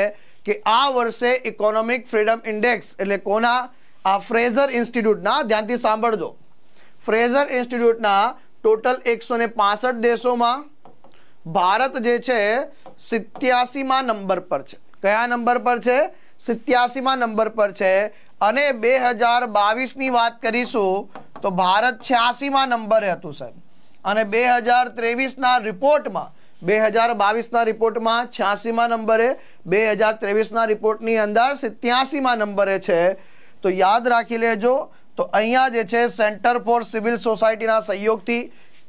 કે આ વર્ષે ઇકોનોમિક ફ્રીડમ ઇન્ડેક્સ એટલે કોના આ ફ્રેઝર ઇન્સ્ટિટ્યૂટના ધ્યાનથી સાંભળજો ફ્રેઝર ઇન્સ્ટિટ્યૂટના ટોટલ એકસો પાસઠ દેશોમાં ભારત જે છે સિત્યાસીમાં નંબર પર છે કયા નંબર પર છે સિત્યાસીમાં નંબર પર છે અને બે હજાર બાવીસની વાત કરીશું તો ભારત છ્યાસીમાં નંબરે હતું સાહેબ અને બે હજાર ત્રેવીસના રિપોર્ટમાં બે હજાર બાવીસના રિપોર્ટમાં છ્યાસીમાં નંબરે બે હજાર ત્રેવીસના રિપોર્ટની અંદર સિત્યાસીમાં નંબરે છે તો યાદ રાખી લેજો તો અહીંયા જે છે સેન્ટર ફોર સિવિલ સોસાયટીના સહયોગથી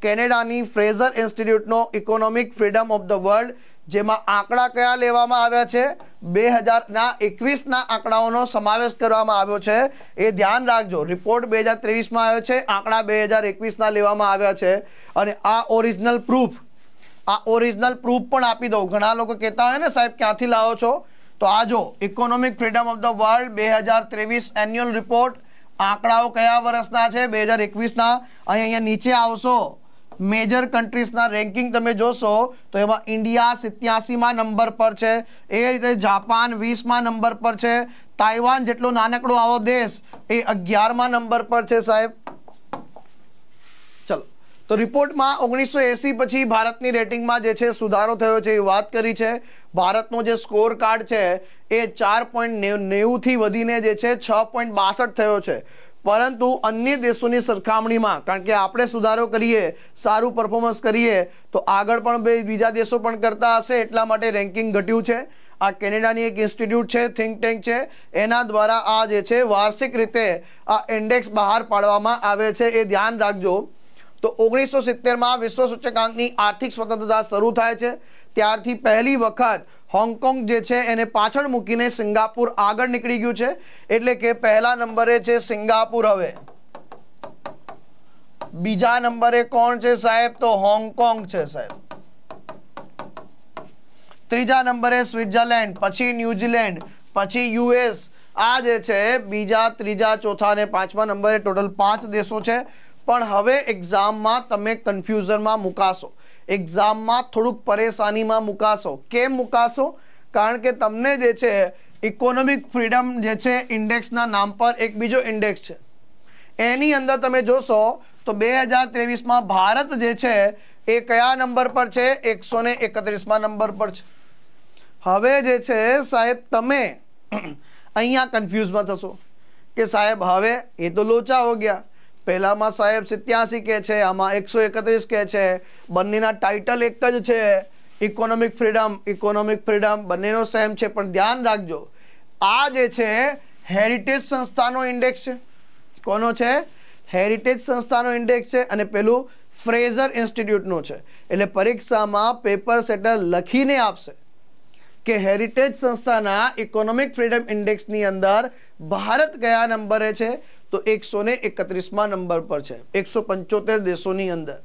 કેનેડાની ફ્રેઝર ઇન્સ્ટિટ્યૂટનો economic freedom of the world જેમાં આંકડા કયા લેવામાં આવ્યા છે બે હજારના એકવીસના આંકડાઓનો સમાવેશ કરવામાં આવ્યો છે એ ધ્યાન રાખજો રિપોર્ટ બે હજાર ત્રેવીસમાં આવ્યો છે આંકડા બે હજાર એકવીસના લેવામાં આવ્યા છે અને આ ઓરિજિનલ પ્રૂફ આ ઓરિજિનલ પ્રૂફ પણ આપી દઉં ઘણા લોકો કહેતા હોય ને સાહેબ ક્યાંથી લાવો છો તો આ જો economic freedom of the world બે હજાર ત્રેવીસ એન્યુઅલ રિપોર્ટ આંકડાઓ કયા વર્ષના છે બે હજાર એકવીસના અહીં અહીંયા નીચે આવશો મેજર કન્ટ્રીઝના રેન્કિંગ તમે જોશો તો એમાં ઇન્ડિયા સિત્યાસીમાં નંબર પર છે એ રીતે જાપાન વીસમાં નંબર પર છે તાઇવાન જેટલો નાનકડો આવો દેશ એ અગિયારમાં નંબર પર છે સાહેબ તો રિપોર્ટમાં ઓગણીસો એંસી પછી ભારતની રેટિંગમાં જે છે સુધારો થયો છે એ વાત કરી છે ભારતનો જે સ્કોર કાર્ડ છે એ ચાર પોઈન્ટ નેવુંથી વધીને જે છે છ પોઈન્ટ બાસઠ થયો છે પરંતુ અન્ય દેશોની સરખામણીમાં કારણ કે આપણે સુધારો કરીએ સારું પરફોર્મન્સ કરીએ તો આગળ પણ બે બીજા દેશો પણ કરતા હશે એટલા માટે રેન્કિંગ ઘટ્યું છે આ કેનેડાની એક ઇન્સ્ટિટ્યૂટ છે થિંક ટેન્ક છે એના દ્વારા આ જે છે વાર્ષિક રીતે આ ઇન્ડેક્સ બહાર પાડવામાં આવે છે એ ધ્યાન રાખજો તો ઓગણીસો સિત્તેરમાં વિશ્વ સૂચકાંકની આર્થિક સ્વતંત્રતા શરૂ થાય છે ત્યારથી પહેલી વખત હોંગકોંગ જે છે એને પાછળ મૂકીને સિંગાપુર આગળ નીકળી ગયું છે એટલે કે પહેલા નંબરે છે સિંગાપુર હવે બીજા નંબરે કોણ છે સાહેબ તો હોંગકોંગ છે સાહેબ ત્રીજા નંબરે સ્વિટ્ઝરલેન્ડ પછી ન્યુઝીલેન્ડ પછી યુએસ આ જે છે બીજા ત્રીજા ચોથા અને પાંચમા નંબરે ટોટલ પાંચ દેશો છે પણ હવે એક્ઝામમાં તમે કન્ફ્યુઝનમાં મુકાશો એક્ઝામમાં થોડુંક પરેશાનીમાં મુકાશો કેમ મુકાશો કારણ કે તમને જે છે ઇકોનોમિક ફ્રીડમ જે છે ઇન્ડેક્સના નામ પર એક બીજો ઇન્ડેક્સ છે એની અંદર તમે જોશો તો બે હજાર ત્રેવીસમાં ભારત જે છે એ કયા નંબર પર છે એકસો ને એકત્રીસમાં નંબર પર છે હવે જે છે સાહેબ તમે અહીંયા કન્ફ્યુઝમાં થશો કે સાહેબ હવે એ તો લોચા હો ગયા પહેલામાં સાહેબ સિત્યાસી કે છે આમાં એકસો એકત્રીસ કે છે બંનેના ટાઇટલ એક જ છે ઇકોનોમિક ફ્રીડમ ઇકોનોમિક ફ્રીડમ બંનેનો સેમ છે પણ ધ્યાન રાખજો આ જે છે હેરિટેજ સંસ્થાનો ઇન્ડેક્સ છે કોનો છે હેરિટેજ સંસ્થાનો ઇન્ડેક્સ છે અને પેલું ફ્રેઝર ઇન્સ્ટિટ્યૂટનું છે એટલે પરીક્ષામાં પેપર સેટર લખીને આપશે કે હેરિટેજ સંસ્થાના ઇકોનોમિક ફ્રીડમ ઇન્ડેક્સની અંદર ભારત કયા નંબરે છે તો એકસો ને એકત્રીસમાં નંબર પર છે એકસો પંચોતેર દેશોની અંદર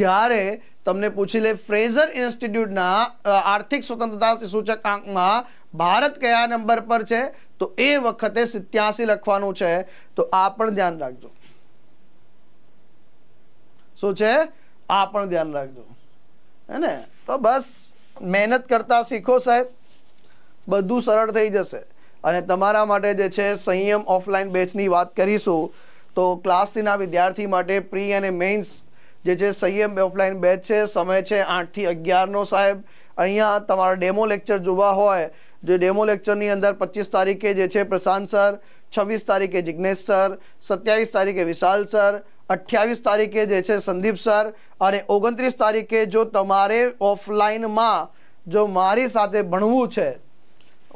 જ્યારે તમને પૂછી લે ફ્રેઝર ઇન્સ્ટિટ્યૂટના આર્થિક સ્વતંત્રતા સૂચકાંકમાં ભારત કયા નંબર પર છે તો એ વખતે સિત્યાસી લખવાનું છે તો આ પણ ધ્યાન રાખજો શું છે આ પણ ધ્યાન રાખજો હે ને તો બસ મહેનત કરતા શીખો સાહેબ બધું સરળ થઈ જશે અને તમારા માટે જે છે સંયમ ઓફલાઇન બેચની વાત કરીશું તો ક્લાસથીના વિદ્યાર્થી માટે પ્રી અને મેઇન્સ જે છે સંયમ ઓફલાઇન બેચ છે સમય છે આઠથી અગિયારનો સાહેબ અહીંયા તમારા ડેમો લેક્ચર જોવા હોય જે ડેમો લેક્ચરની અંદર પચીસ તારીખે જે છે પ્રશાંત સર છવ્વીસ તારીખે જિજ્ઞેશ સર સત્યાવીસ તારીખે વિશાલ સર અઠ્યાવીસ તારીખે જે છે સંદીપ સર અને ઓગણત્રીસ તારીખે જો તમારે ઓફલાઈનમાં જો મારી સાથે ભણવું છે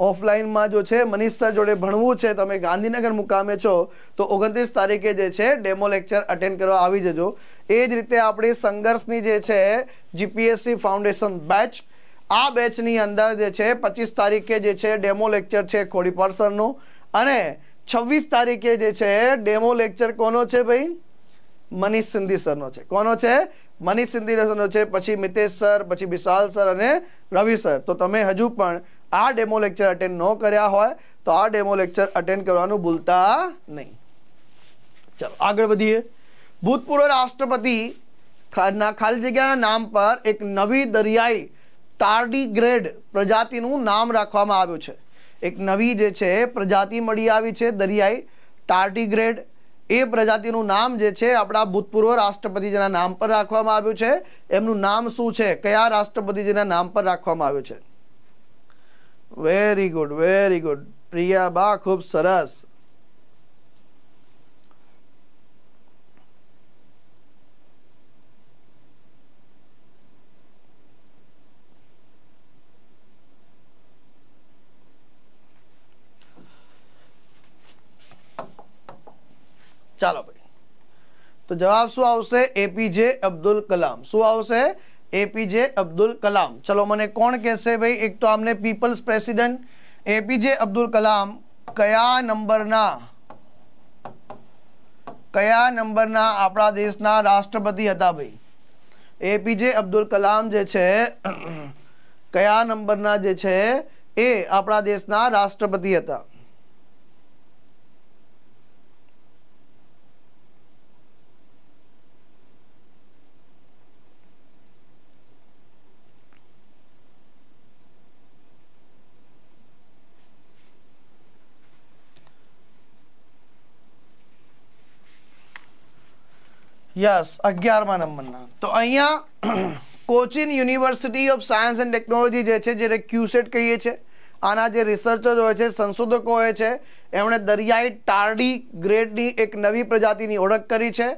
ઓફલાઈનમાં જો છે મનીષ સર જોડે ભણવું છે તમે ગાંધીનગર મુકામે છો તો ઓગણત્રીસ તારીખે જે છે ડેમો લેક્ચર અટેન્ડ કરવા આવી જજો એ જ રીતે આપણી સંઘર્ષની જે છે જીપીએસસી ફાઉન્ડેશન બેચ આ બેચની અંદર જે છે પચીસ તારીખે જે છે ડેમો લેક્ચર છે ખોડીપાડ સરનું અને છવ્વીસ તારીખે જે છે ડેમો લેક્ચર કોનો છે ભાઈ મનીષ સિંધી સરનો છે કોનો છે મનીષ સિંધી સરનો છે પછી મિતેશ સર પછી વિશાલ સર અને રવિ સર તો તમે હજુ પણ આ ડેમો લેક્ચર અટેન્ડ ન કર્યા હોય તો આ ડેમો લેક્ચર અટેન્ડ કરવાનું ભૂલતા નહીં ચાલો આગળ વધીએ ભૂતપૂર્વ રાષ્ટ્રપતિ ખાલી જગ્યાના નામ પર એક નવી દરિયાઈ ટાર્ડી પ્રજાતિનું નામ રાખવામાં આવ્યું છે એક નવી જે છે પ્રજાતિ મળી આવી છે દરિયાઈ ટાર્ડી એ પ્રજાતિનું નામ જે છે આપણા ભૂતપૂર્વ રાષ્ટ્રપતિજીના નામ પર રાખવામાં આવ્યું છે એમનું નામ શું છે કયા રાષ્ટ્રપતિજીના નામ પર રાખવામાં આવ્યું છે very good very good Priya બા ખૂબ સરસ ચાલો ભાઈ તો જવાબ શું આવશે એપીજે અબ્દુલ કલામ શું આવશે એપીજે અબ્દુલ કલામ ચલો મને કોણ કહેશે ભાઈ એક તો આમને people's president APJ Abdul Kalam કયા નંબરના કયા નંબરના આપણા દેશના રાષ્ટ્રપતિ હતા ભાઈ એપીજે અબ્દુલ કલામ જે છે કયા નંબરના જે છે એ આપણા દેશના રાષ્ટ્રપતિ હતા યસ અગિયારમા નંબરના તો અહીંયા Cochin university of science and technology જે છે જેને ક્યુસેટ કહીએ છીએ આના જે રિસર્ચર્સ હોય છે સંશોધકો હોય છે એમણે દરિયાઈ ટારડી ગ્રેડની એક નવી પ્રજાતિની ઓળખ કરી છે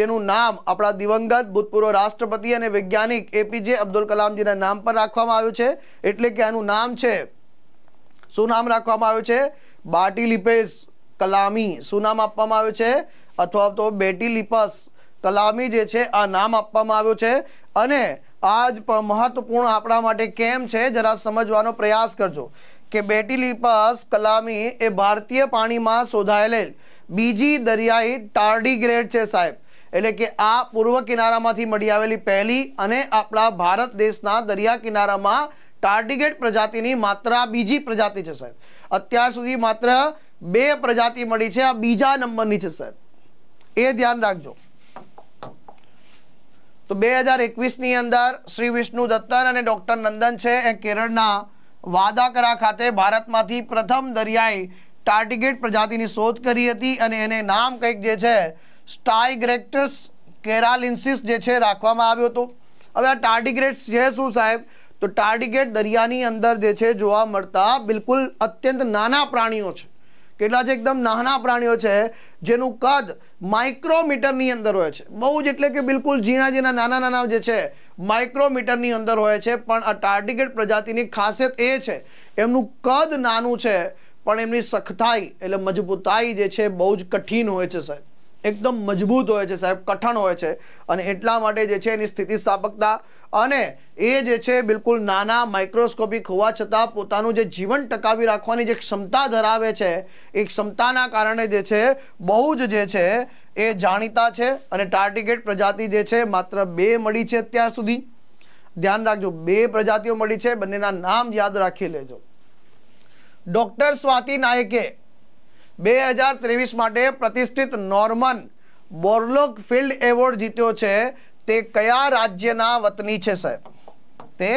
જેનું નામ આપણા દિવંગત ભૂતપૂર્વ રાષ્ટ્રપતિ અને વૈજ્ઞાનિક એપીજે અબ્દુલ કલામજીના નામ પર રાખવામાં આવ્યું છે એટલે કે આનું નામ છે શું નામ રાખવામાં આવ્યું છે બાટી લિપેસ કલામી શું નામ આપવામાં આવ્યું છે અથવા તો બેટી લિપસ કલામી જે છે આ નામ આપવામાં આવ્યું છે અને આ જ મહત્વપૂર્ણ આપણા માટે કેમ છે જરા સમજવાનો પ્રયાસ કરજો કે બેટીલિપસ કલામી એ ભારતીય પાણીમાં શોધાયેલ બીજી દરિયાઈ ટાર્ડીગ્રેડ છે સાહેબ એટલે કે આ પૂર્વ કિનારામાંથી મળી આવેલી પહેલી અને આપણા ભારત દેશના દરિયા કિનારામાં ટાર્ડિગેટ પ્રજાતિની માત્ર બીજી પ્રજાતિ છે સાહેબ અત્યાર સુધી માત્ર બે પ્રજાતિ મળી છે આ બીજા નંબરની છે સાહેબ એ ધ્યાન રાખજો તો બે હજાર એકવીસની અંદર શ્રી વિષ્ણુ દત્તન અને ડૉક્ટર નંદન છે એ કેરળના વાદાકરા ખાતે ભારતમાંથી પ્રથમ દરિયાઈ ટાર્ટિગેટ પ્રજાતિની શોધ કરી હતી અને એને નામ કંઈક જે છે સ્ટાઇગ્રેક્ટસ કેરાલિન્સિસ જે છે રાખવામાં આવ્યો હતો હવે આ ટાર્ટિગ્રેટ્સ છે શું સાહેબ તો ટાર્ટિગેટ દરિયાની અંદર જે છે જોવા મળતા બિલકુલ અત્યંત નાના પ્રાણીઓ છે કેટલા છે એકદમ નાના પ્રાણીઓ છે જેનું કદ માઇક્રોમીટરની અંદર હોય છે બહુ જ એટલે કે બિલકુલ ઝીણા ઝીણા નાના નાના જે છે માઇક્રોમીટરની અંદર હોય છે પણ આ ટાર્ટિગેટ પ્રજાતિની ખાસિયત એ છે એમનું કદ નાનું છે પણ એમની સખતાઈ એટલે મજબૂતાઈ જે છે બહુ જ કઠિન હોય છે સાહેબ એકદમ મજબૂત હોય છે સાહેબ કઠણ હોય છે અને એટલા માટે જે છે એની સ્થિતિસ્થાપકતા અને એ જે છે બિલકુલ નાના માઇક્રોસ્કોપિક હોવા છતાં પોતાનું જે જીવન ટકાવી રાખવાની જે ક્ષમતા ધરાવે છે એ ક્ષમતાના કારણે જે છે બહુ જ જે છે એ જાણીતા છે અને ટાર્ટિગેટ પ્રજાતિ જે છે માત્ર બે મળી છે અત્યાર સુધી ધ્યાન રાખજો બે પ્રજાતિઓ મળી છે બંનેના નામ યાદ રાખી લેજો ડૉક્ટર સ્વાતિ નાયકે બે હજાર ત્રેવીસ માટે પ્રતિષ્ઠિત નોર્મન બોરલોક ફિલ્ડ એવોર્ડ જીત્યો છે તે કયા રાજ્યના વતની છે સાહેબ તે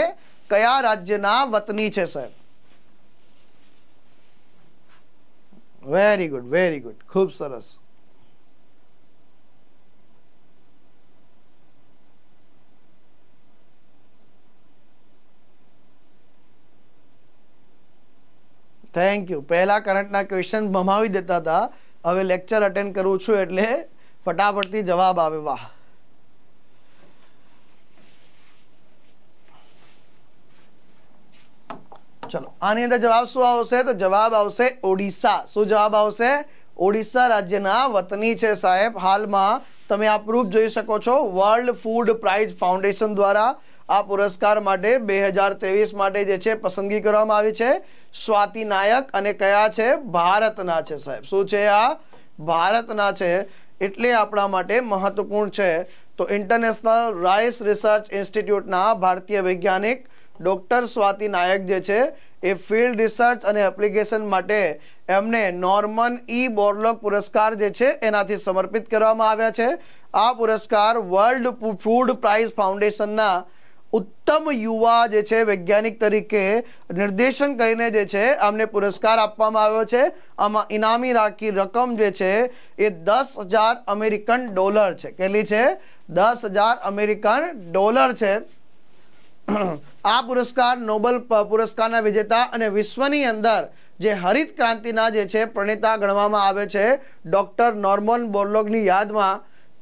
કયા રાજ્યના વતની છે સાહેબ વેરી ગુડ વેરી ગુડ ખૂબ સરસ થેન્ક યુ પહેલાં કરંટના ક્વેશ્ચન ભમાવી દેતા હતા હવે લેક્ચર અટેન્ડ કરું છું એટલે ફટાફટથી જવાબ આવે વાહ ચલો આની અંદર જવાબ શું આવશે તો જવાબ આવશે ઓડિશા શું જવાબ આવશે ઓડિશા રાજ્યના વતની છે સાહેબ હાલમાં તમે આ પ્રૂફ જોઈ શકો છો વર્લ્ડ ફૂડ પ્રાઇઝ ફાઉન્ડેશન દ્વારા આ પુરસ્કાર માટે બે હજાર ત્રેવીસ માટે જે છે પસંદગી કરવામાં આવી છે સ્વાતિ નાયક અને કયા છે ભારતના છે સાહેબ શું છે આ ભારતના છે એટલે આપણા માટે મહત્વપૂર્ણ છે તો ઇન્ટરનેશનલ રાઇસ રિસર્ચ ઇન્સ્ટિટ્યૂટના ભારતીય વૈજ્ઞાનિક ડૉક્ટર સ્વાતિ નાયક જે છે એ ફિલ્ડ રિસર્ચ અને એપ્લિકેશન માટે એમને નોર્મન ઈ બોર્લોક પુરસ્કાર જે છે એનાથી સમર્પિત કરવામાં આવ્યા છે આ પુરસ્કાર વર્લ્ડ ફૂડ પ્રાઇઝ ફાઉન્ડેશનના ઉત્તમ યુવા જે છે વૈજ્ઞાનિક તરીકે નિર્દેશન કરીને જે છે અમને પુરસ્કાર આપવામાં આવ્યો છે આમાં ઇનામી રાખી રકમ જે છે એ દસ હજાર અમેરિકન ડોલર છે કેટલી છે દસ હજાર અમેરિકન ડોલર છે આ પુરસ્કાર નોબલ પુરસ્કારના વિજેતા અને વિશ્વની અંદર જે હરિત ક્રાંતિના જે છે પ્રણેતા ગણવામાં આવે છે ડૉક્ટર નોર્મન બોર્લોગની યાદમાં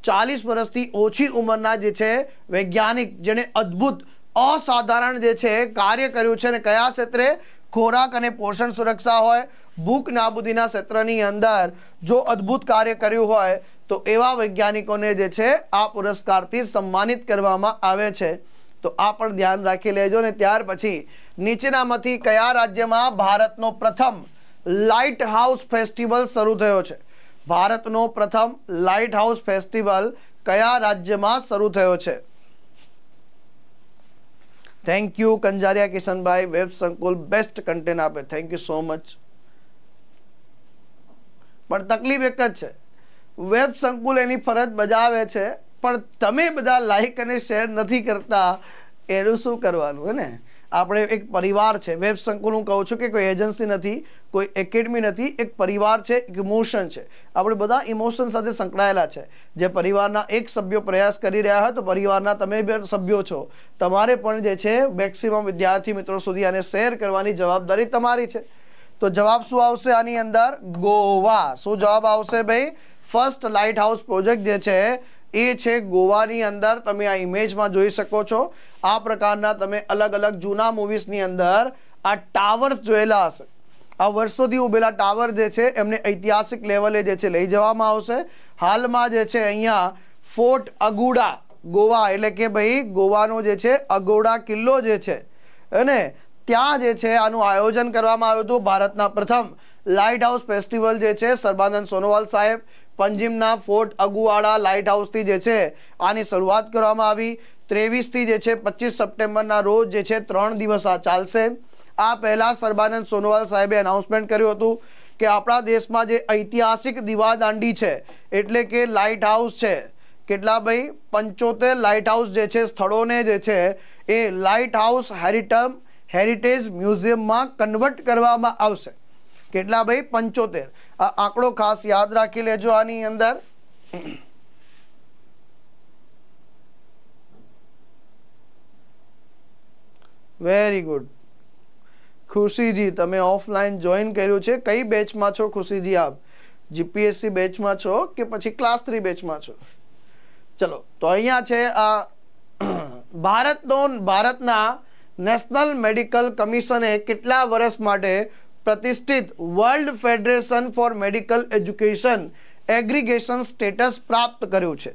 ચાલીસ વર્ષથી ઓછી ઉંમરના જે છે વૈજ્ઞાનિક જેણે અદ્ભુત અસાધારણ જે છે કાર્ય કર્યું છે અને કયા ક્ષેત્રે ખોરાક અને પોષણ સુરક્ષા હોય ભૂખ નાબૂદીના ક્ષેત્રની અંદર જો અદ્ભુત કાર્ય કર્યું હોય તો એવા વૈજ્ઞાનિકોને જે છે આ પુરસ્કારથી સન્માનિત કરવામાં આવે છે તો આ પણ ધ્યાન રાખી લેજો ને ત્યાર પછી નીચેનામાંથી કયા રાજ્યમાં ભારતનો પ્રથમ લાઇટ હાઉસ ફેસ્ટિવલ શરૂ થયો છે ભારતનો પ્રથમ લાઇટ હાઉસ ફેસ્ટિવલ કયા રાજ્યમાં શરૂ થયો છે થેન્ક યુ કંજારિયા કિશનભાઈ વેબ સંકુલ બેસ્ટ કન્ટેન્ટ આપે થેન્ક યુ સો મચ પણ તકલીફ એક જ છે વેબ સંકુલ એની ફરજ બજાવે છે પણ તમે બધા લાઇક અને શેર નથી કરતા એનું શું કરવાનું હે ને આપણે એક પરિવાર છે વેબ સંકુલ હું કહું છું કે કોઈ એજન્સી નથી કોઈ એકેડમી નથી એક પરિવાર છે એક ઇમોશન છે આપણે બધા ઇમોશન સાથે સંકળાયેલા છે જે પરિવારના એક સભ્યો પ્રયાસ કરી રહ્યા હોય તો પરિવારના તમે બે સભ્યો છો તમારે પણ જે છે મેક્સિમમ વિદ્યાર્થી મિત્રો સુધી આને શેર કરવાની જવાબદારી તમારી છે તો જવાબ શું આવશે આની અંદર ગોવા શું જવાબ આવશે ભાઈ ફર્સ્ટ લાઇટ હાઉસ પ્રોજેક્ટ જે છે એ છે ગોવાની અંદર તમે આ ઇમેજમાં જોઈ શકો છો આ પ્રકારના તમે અલગ અલગ જૂના મૂવીઝની અંદર આ ટાવર્સ જોયેલા હશે આ વર્ષોથી ઉભેલા ટાવર જે છે એમને ઐતિહાસિક લેવલે જે છે લઈ જવામાં આવશે હાલમાં જે છે અહીંયા ફોર્ટ અગુડા ગોવા એટલે કે ભાઈ ગોવાનો જે છે અગોડા કિલ્લો જે છે અને ત્યાં જે છે આનું આયોજન કરવામાં આવ્યું હતું ભારતના પ્રથમ લાઇટ હાઉસ ફેસ્ટિવલ જે છે સર્બાનંદ સોનોવાલ સાહેબ પંજીમના ફોર્ટ અગુવાડા લાઇટ હાઉસથી જે છે આની શરૂઆત કરવામાં આવી ત્રેવીસથી જે છે પચીસ સપ્ટેમ્બરના રોજ જે છે ત્રણ દિવસ આ ચાલશે આ પહેલાં સર્બાનંદ સોનોવાલ સાહેબે અનાઉન્સમેન્ટ કર્યું હતું કે આપણા દેશમાં જે ઐતિહાસિક દીવાદાંડી છે એટલે કે લાઇટ હાઉસ છે કેટલા ભાઈ પંચોતેર લાઇટ હાઉસ જે છે સ્થળોને જે છે એ લાઇટ હાઉસ હેરિટમ હેરિટેજ મ્યુઝિયમમાં કન્વર્ટ કરવામાં આવશે કેટલા ભાઈ પંચોતેર આ આંકડો ખાસ યાદ રાખી લેજો આની અંદર વેરી ગુડ ખુશીજી તમે ઓફલાઈન જોઈન કર્યું છે કઈ બેચમાં છો ખુશીજી આપ જીપીએસસી બેચમાં છો કે પછી ક્લાસ થ્રી બેચમાં છો ચલો તો અહીંયા છે આ ભારતનો ભારતના નેશનલ મેડિકલ કમિશને કેટલા વર્ષ માટે પ્રતિષ્ઠિત world federation for medical education aggregation status પ્રાપ્ત કર્યું છે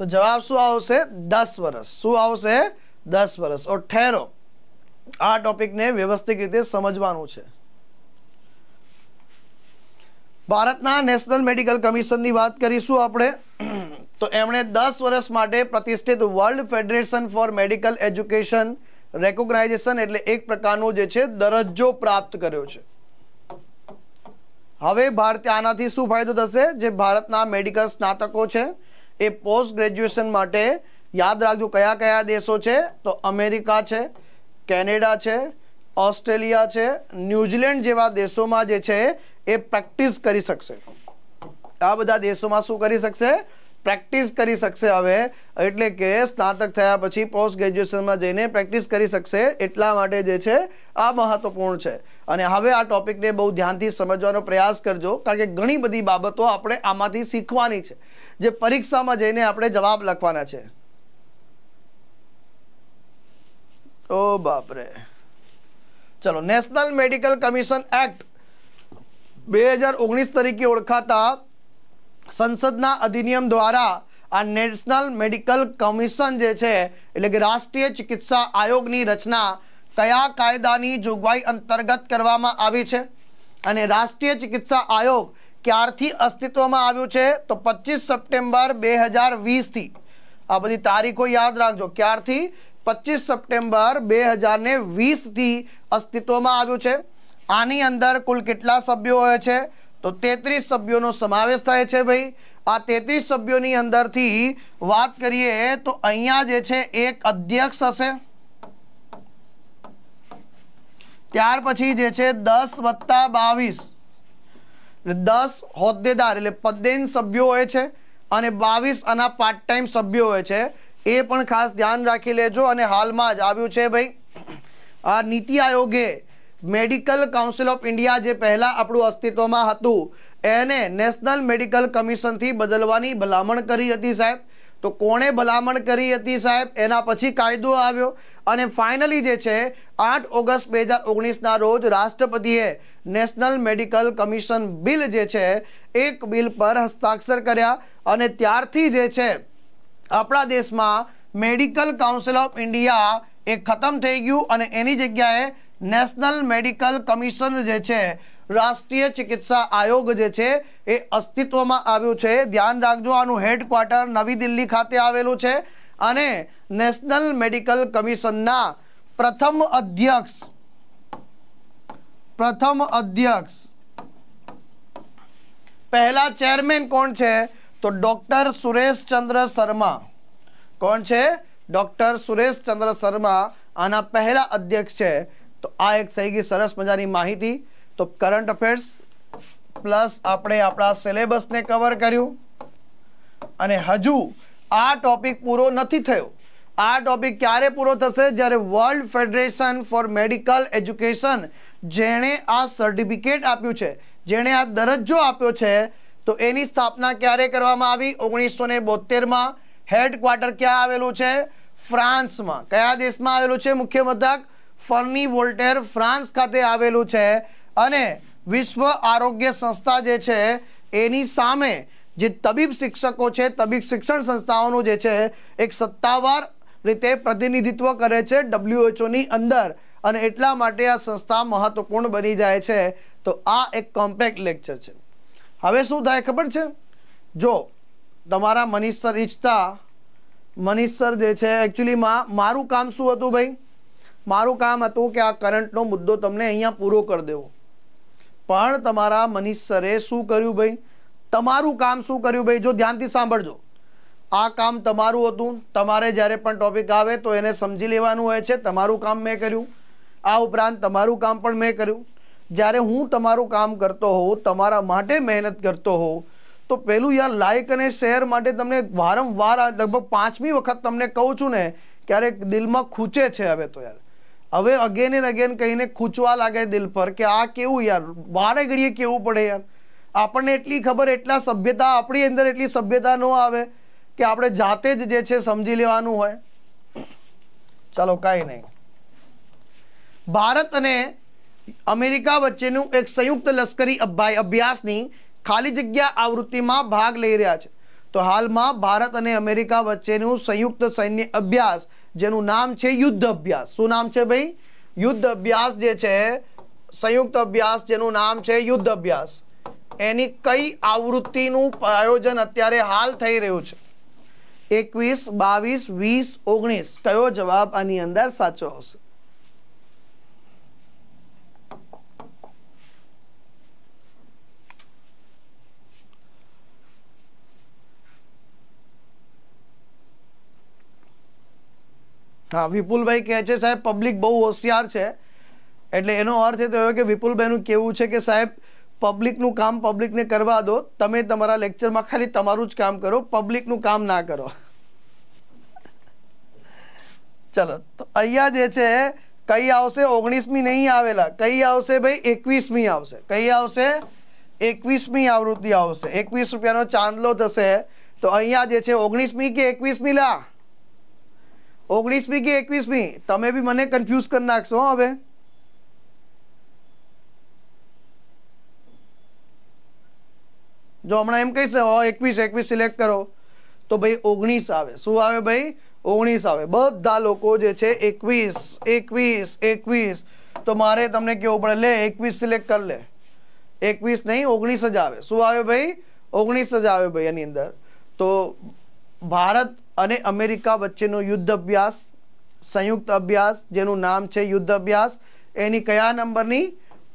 તો જવાબ શું આવશે દસ વર્ષ શું આવશે દસ વર્ષ ઓ ઠેરો આ ટોપિકને વ્યવસ્થિત રીતે સમજવાનું છે ભારતના નેશનલ મેડિકલ કમિશનની વાત કરીશું આપણે તો એમણે દસ વર્ષ માટે પ્રતિષ્ઠિત world federation for medical education recognisation એટલે એક પ્રકારનો જે છે દરજ્જો પ્રાપ્ત કર્યો છે હવે ભારતે આનાથી શું ફાયદો થશે જે ભારતના મેડિકલ સ્નાતકો છે એ પોસ્ટ ગ્રેજ્યુએશન માટે યાદ રાખજો કયા કયા દેશો છે તો અમેરિકા છે કેનેડા છે ઓસ્ટ્રેલિયા છે ન્યૂઝીલેન્ડ જેવા દેશોમાં જે છે એ પ્રેક્ટિસ કરી શકશે આ બધા દેશોમાં શું કરી શકશે પ્રેક્ટિસ કરી શકશે હવે એટલે કે સ્નાતક થયા પછી પોસ્ટ ગ્રેજ્યુએશનમાં જઈને પ્રેક્ટિસ કરી શકશે એટલા માટે જે છે આ મહત્વપૂર્ણ છે અને હવે આ ટોપિકને બહુ ધ્યાનથી સમજવાનો પ્રયાસ કરજો કારણ કે ઘણી બધી બાબતો આપણે આમાંથી શીખવાની છે જે પરીક્ષામાં જઈને આપણે જવાબ લખવાના છે ઓ બાપરે ચલો નેશનલ મેડિકલ કમિશન એક્ટ બે હજાર ઓગણીસ તરીકે ઓળખાતા સંસદના અધિનિયમ દ્વારા આ નેશનલ મેડિકલ કમિશન જે છે એટલે કે રાષ્ટ્રીય ચિકિત્સા આયોગની રચના કયા કાયદાની જોગવાઈ અંતર્ગત કરવામાં આવી છે અને રાષ્ટ્રીય ચિકિત્સા આયોગ ક્યારથી અસ્તિત્વમાં આવ્યું છે તો પચીસ સપ્ટેમ્બર બે હજાર વીસથી આ બધી તારીખો યાદ રાખજો ક્યારથી પચીસ સપ્ટેમ્બર બે હજાર ને વીસથી અસ્તિત્વમાં આવ્યું છે આની અંદર કુલ કેટલા સભ્યો હોય છે તો તેત્રીસ સભ્યોનો સમાવેશ થાય છે ભાઈ આ તેત્રીસ સભ્યોની અંદરથી વાત કરીએ તો અહીંયા જે છે એક અધ્યક્ષ હશે ત્યાર પછી જે છે દસ વત્તા બાવીસ દસ હોદ્દેદાર એટલે પદેન સભ્યો હોય છે અને બાવીસ આના પાર્ટ ટાઈમ સભ્યો હોય છે એ પણ ખાસ ધ્યાન રાખી લેજો અને હાલમાં જ આવ્યું છે ભાઈ આ નીતિ આયોગે મેડિકલ કાઉન્સિલ ઓફ ઇન્ડિયા જે પહેલાં આપણું અસ્તિત્વમાં હતું એને નેશનલ મેડિકલ કમિશનથી બદલવાની ભલામણ કરી હતી સાહેબ તો કોણે ભલામણ કરી હતી સાહેબ એના પછી કાયદો આવ્યો અને ફાઇનલી જે છે આઠ ઓગસ્ટ બે હજાર ઓગણીસના રોજ રાષ્ટ્રપતિએ નેશનલ મેડિકલ કમિશન બિલ જે છે એક બિલ પર હસ્તાક્ષર કર્યા અને ત્યારથી જે છે આપણા દેશમાં મેડિકલ કાઉન્સિલ ઓફ ઇન્ડિયા એ ખતમ થઈ ગયું અને એની જગ્યાએ નેશનલ મેડિકલ કમિશન જે છે રાષ્ટ્રીય ચિકિત્સા આયોગ જે છે એ અસ્તિત્વમાં આવ્યું છે ધ્યાન રાખજો આનું હેડક્વાર્ટર નવી દિલ્હી ખાતે આવેલું છે અને નેશનલ મેડિકલ કમિશનના પ્રથમ અધ્યક્ષ પ્રથમ અધ્યક્ષ પહેલા ચેરમેન કોણ છે તો ડોક્ટર સુરેશ ચંદ્ર શર્મા કોણ છે ડોક્ટર સુરેશ ચંદ્ર શર્મા આના પહેલા અધ્યક્ષ છે તો આ એક થઈ ગઈ સરસ મજાની માહિતી તો કરંટ અફેર્સ પ્લસ આપણે આપણા સિલેબસને કવર કર્યું અને હજુ આ ટોપિક પૂરો નથી થયો આ ટોપિક ક્યારે પૂરો થશે જ્યારે world federation for medical education જેણે આ સર્ટિફિકેટ આપ્યું છે જેણે આ દરજ્જો આપ્યો છે તો એની સ્થાપના ક્યારે કરવામાં આવી ઓગણીસો ને બોતેરમાં હેડક્વાર્ટર ક્યાં આવેલું છે ફ્રાન્સમાં કયા દેશમાં આવેલું છે મુખ્ય મથક ફર્ની વોલ્ટેર ફ્રાન્સ ખાતે આવેલું છે અને વિશ્વ આરોગ્ય સંસ્થા જે છે એની સામે જે તબીબ શિક્ષકો છે તબીબ શિક્ષણ સંસ્થાઓનું જે છે એક સત્તાવાર રીતે પ્રતિનિધિત્વ કરે છે ડબ્લ્યુએચઓની અંદર અને એટલા માટે આ સંસ્થા મહત્વપૂર્ણ બની જાય છે તો આ એક કોમ્પેક્ટ લેક્ચર છે હવે શું થાય ખબર છે જો તમારા મનીષ સર ઈચ્છતા મનીષ સર જે છે એકચ્યુઅલીમાં મારું કામ શું હતું ભાઈ મારું કામ હતું કે આ કરંટનો મુદ્દો તમને અહીંયા પૂરો કરી દેવો પણ તમારા મનીષ સરે શું કર્યું ભાઈ તમારું કામ શું કર્યું ભાઈ જો ધ્યાનથી સાંભળજો આ કામ તમારું હતું તમારે જ્યારે પણ ટોપિક આવે તો એને સમજી લેવાનું હોય છે તમારું કામ મેં કર્યું આ ઉપરાંત તમારું કામ પણ મેં કર્યું જ્યારે હું તમારું કામ કરતો હોઉં તમારા માટે મહેનત કરતો હોઉં તો પેલું યાર લાઇક અને શેર માટે તમને વારંવાર લગભગ પાંચમી વખત તમને કહું છું ને ક્યારેક દિલમાં ખૂંચે છે હવે તો યાર હવે અગેન એન્ડ અગેન કહીને ખૂંચવા લાગે દિલ પર કે આ કેવું યાર વારે ઘડીએ કેવું પડે યાર આપણને એટલી ખબર એટલા સભ્યતા આપણી અંદર એટલી સભ્યતા ન આવે કે આપણે જાતે જ જે છે સમજી લેવાનું હોય ચાલો કાંઈ નહીં ભારત અને અમેરિકા વચ્ચેનું એક સંયુક્ત લશ્કરી અભ્યાસની ખાલી જગ્યા આવૃત્તિમાં ભાગ લઈ રહ્યા છે તો હાલમાં ભારત અને અમેરિકા વચ્ચેનું સંયુક્ત સૈન્ય અભ્યાસ જેનું નામ છે યુદ્ધ અભ્યાસ શું નામ છે ભાઈ યુદ્ધ અભ્યાસ જે છે સંયુક્ત અભ્યાસ જેનું નામ છે યુદ્ધ અભ્યાસ એની કઈ આવૃત્તિનું આયોજન અત્યારે હાલ થઈ રહ્યું છે એકવીસ બાવીસ વીસ ઓગણીસ કયો જવાબ આની અંદર સાચો આવશે હા વિપુલભાઈ કહે છે સાહેબ પબ્લિક બહુ હોશિયાર છે એટલે એનો અર્થ એ થયો કે વિપુલભાઈનું કેવું છે કે સાહેબ પબ્લિકનું કામ પબ્લિકને કરવા દો તમે તમારા લેક્ચરમાં ખાલી તમારું જ કામ કરો પબ્લિકનું કામ ના કરો ચલો તો અહીંયા જે છે કઈ આવશે ઓગણીસમી નહીં આવેલા કઈ આવશે ભાઈ એકવીસમી આવશે કઈ આવશે એકવીસમી આવૃત્તિ આવશે એકવીસ રૂપિયાનો ચાંદલો થશે તો અહીંયા જે છે ઓગણીસમી કે એકવીસમી લા ઓગણીસમી કે એકવીસમી તમે બી મને કન્ફ્યુઝ કરી નાખશો હવે જો હમણાં એમ કહીશ એકવીસ એકવીસ સિલેક્ટ કરો તો ભાઈ ઓગણીસ આવે શું આવે ભાઈ ઓગણીસ આવે બધા લોકો જે છે એકવીસ એકવીસ એકવીસ તો મારે તમને કેવું પડે લે એકવીસ સિલેક્ટ કરી લે એકવીસ નહીં ઓગણીસ જ આવે શું આવે ભાઈ ઓગણીસ જ આવે ભાઈ એની અંદર તો ભારત અને અમેરિકા વચ્ચેનો યુદ્ધ અભ્યાસ સંયુક્ત અભ્યાસ જેનું નામ છે યુદ્ધ અભ્યાસ એની કયા નંબરની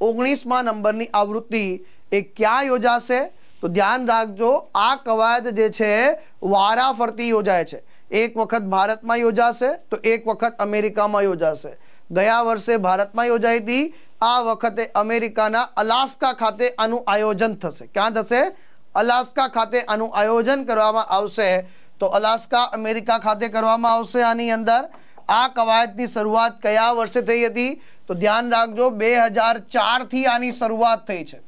ઓગણીસમાં નંબરની આવૃત્તિ એ ક્યાં યોજાશે તો ધ્યાન રાખજો આ કવાયત જે છે વારા ફરતી યોજાય છે એક વખત ભારતમાં યોજાશે તો એક વખત અમેરિકામાં યોજાશે ગયા વર્ષે ભારતમાં યોજાઈ હતી આ વખતે અમેરિકાના અલાસ્કા ખાતે આનું આયોજન થશે ક્યાં થશે અલાસ્કા ખાતે આનું આયોજન કરવામાં આવશે તો અલાસ્કા અમેરિકા ખાતે કરવામાં આવશે આની અંદર આ કવાયતની શરૂઆત કયા વર્ષે થઈ હતી તો ધ્યાન રાખજો બે હજાર ચારથી આની શરૂઆત થઈ છે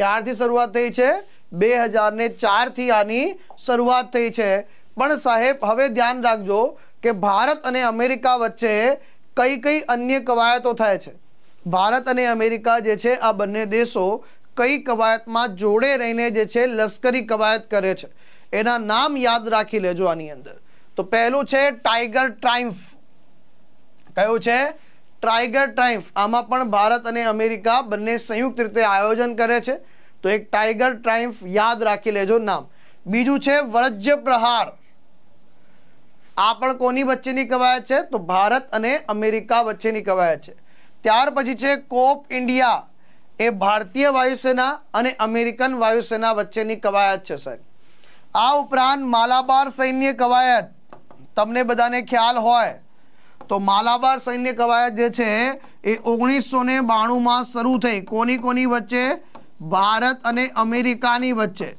ક્યારથી શરૂઆત થઈ છે બે હજાર ને ચારથી આની શરૂઆત થઈ છે પણ સાહેબ હવે ધ્યાન રાખજો કે ભારત અને અમેરિકા વચ્ચે કઈ કઈ અન્ય કવાયતો થાય છે ભારત અને અમેરિકા જે છે આ બંને દેશો કઈ કવાયતમાં જોડે રહીને જે છે લશ્કરી કવાયત કરે છે એના નામ યાદ રાખી લેજો આની અંદર તો પહેલું છે ટાઈગર ટ્રાઇમ્ફ કયું છે ટાઈગર ટ્રાઇમ્ફ આમાં પણ ભારત અને અમેરિકા બંને સંયુક્ત રીતે આયોજન કરે છે તો એક ટાઈગર ટ્રાઇમ્ફ યાદ રાખી લેજો નામ બીજું છે વજ્ર પ્રહાર આ પણ કોની વચ્ચેની કવાયત છે તો ભારત અને અમેરિકા વચ્ચેની કવાયત છે ત્યાર પછી છે કોપ ઇન્ડિયા એ ભારતીય વાયુસેના અને અમેરિકન વાયુસેના વચ્ચેની કવાયત છે સાહેબ આ ઉપરાંત માલાબાર સૈન્ય કવાયત તમને બધાને ખ્યાલ હોય તો માલાબાર સૈન્ય કવાયત જે છે એ ઓગણીસો ને બાણુંમાં શરૂ થઈ કોની કોની વચ્ચે ભારત અને અમેરિકાની વચ્ચે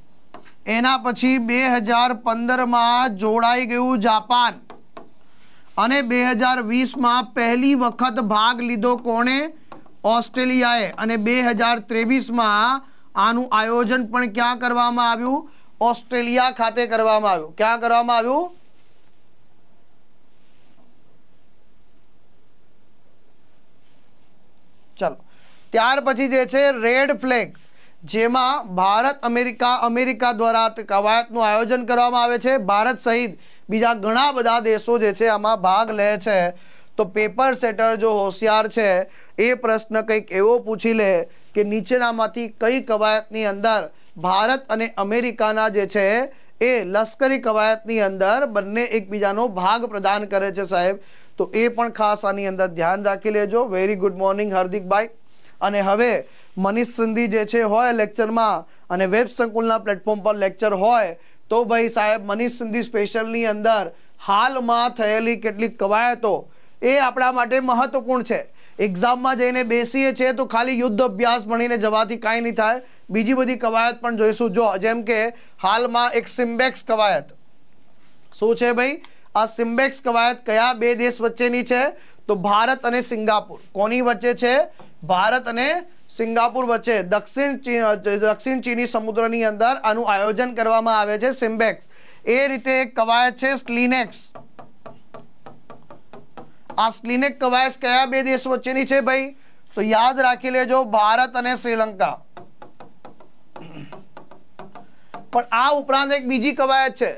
એના પછી બે હજાર પંદરમાં જોડાઈ ગયું જાપાન અને બે હજાર વીસમાં પહેલી વખત ભાગ લીધો કોણે ઓસ્ટ્રેલિયાએ અને બે હજાર ત્રેવીસમાં આનું આયોજન પણ ક્યાં કરવામાં આવ્યું ઓસ્ટ્રેલિયા ખાતે કરવામાં આવ્યું ક્યાં કરવામાં આવ્યું ચાલો ત્યાર પછી જે છે રેડ ફ્લેગ જેમાં ભારત અમેરિકા અમેરિકા દ્વારા કવાયતનું આયોજન કરવામાં આવે છે ભારત સહિત બીજા ઘણા બધા દેશો જે છે આમાં ભાગ લે છે તો પેપર સેટર જો હોશિયાર છે એ પ્રશ્ન કંઈક એવો પૂછી લે કે નીચેનામાંથી કઈ કવાયતની અંદર ભારત અને અમેરિકાના જે છે એ લશ્કરી કવાયતની અંદર બંને એકબીજાનો ભાગ પ્રદાન કરે છે સાહેબ તો એ પણ ખાસ આની અંદર ધ્યાન રાખી લેજો વેરી ગુડ મોર્નિંગ હાર્દિકભાઈ અને હવે મનીષ સિંધી જે છે હોય લેક્ચરમાં અને વેબ સંકુલના પ્લેટફોર્મ પર લેક્ચર હોય તો ભાઈ સાહેબ મનીષ સિંધી સ્પેશિયલની અંદર હાલમાં થયેલી કેટલીક કવાયતો એ આપણા માટે મહત્વપૂર્ણ છે એક્ઝામમાં જઈને બેસીએ છીએ તો ખાલી યુદ્ધ અભ્યાસ ભણીને જવાથી કાંઈ નહીં થાય બીજી બધી કવાયત પણ જોઈશું જો જેમ કે હાલમાં એક સિમ્બેક્સ કવાયત શું છે ભાઈ આ સિમ્બેક્સ કવાયત કયા બે દેશ વચ્ચેની છે તો ભારત અને સિંગાપુર કોની વચ્ચે છે ભારત અને સિંગાપુર વચ્ચે દક્ષિણ દક્ષિણ ચીની સમુદ્રની અંદર આનું આયોજન કરવામાં આવે છે સિમ્બેક્સ એ રીતે એક કવાયત છે સ્લીનેક્સ આ સ્લિનેક કવાયસ કયા બે દેશ વચ્ચેની છે ભાઈ તો યાદ રાખી લેજો ભારત અને શ્રીલંકા પણ આ ઉપરાંત એક બીજી કવાયત છે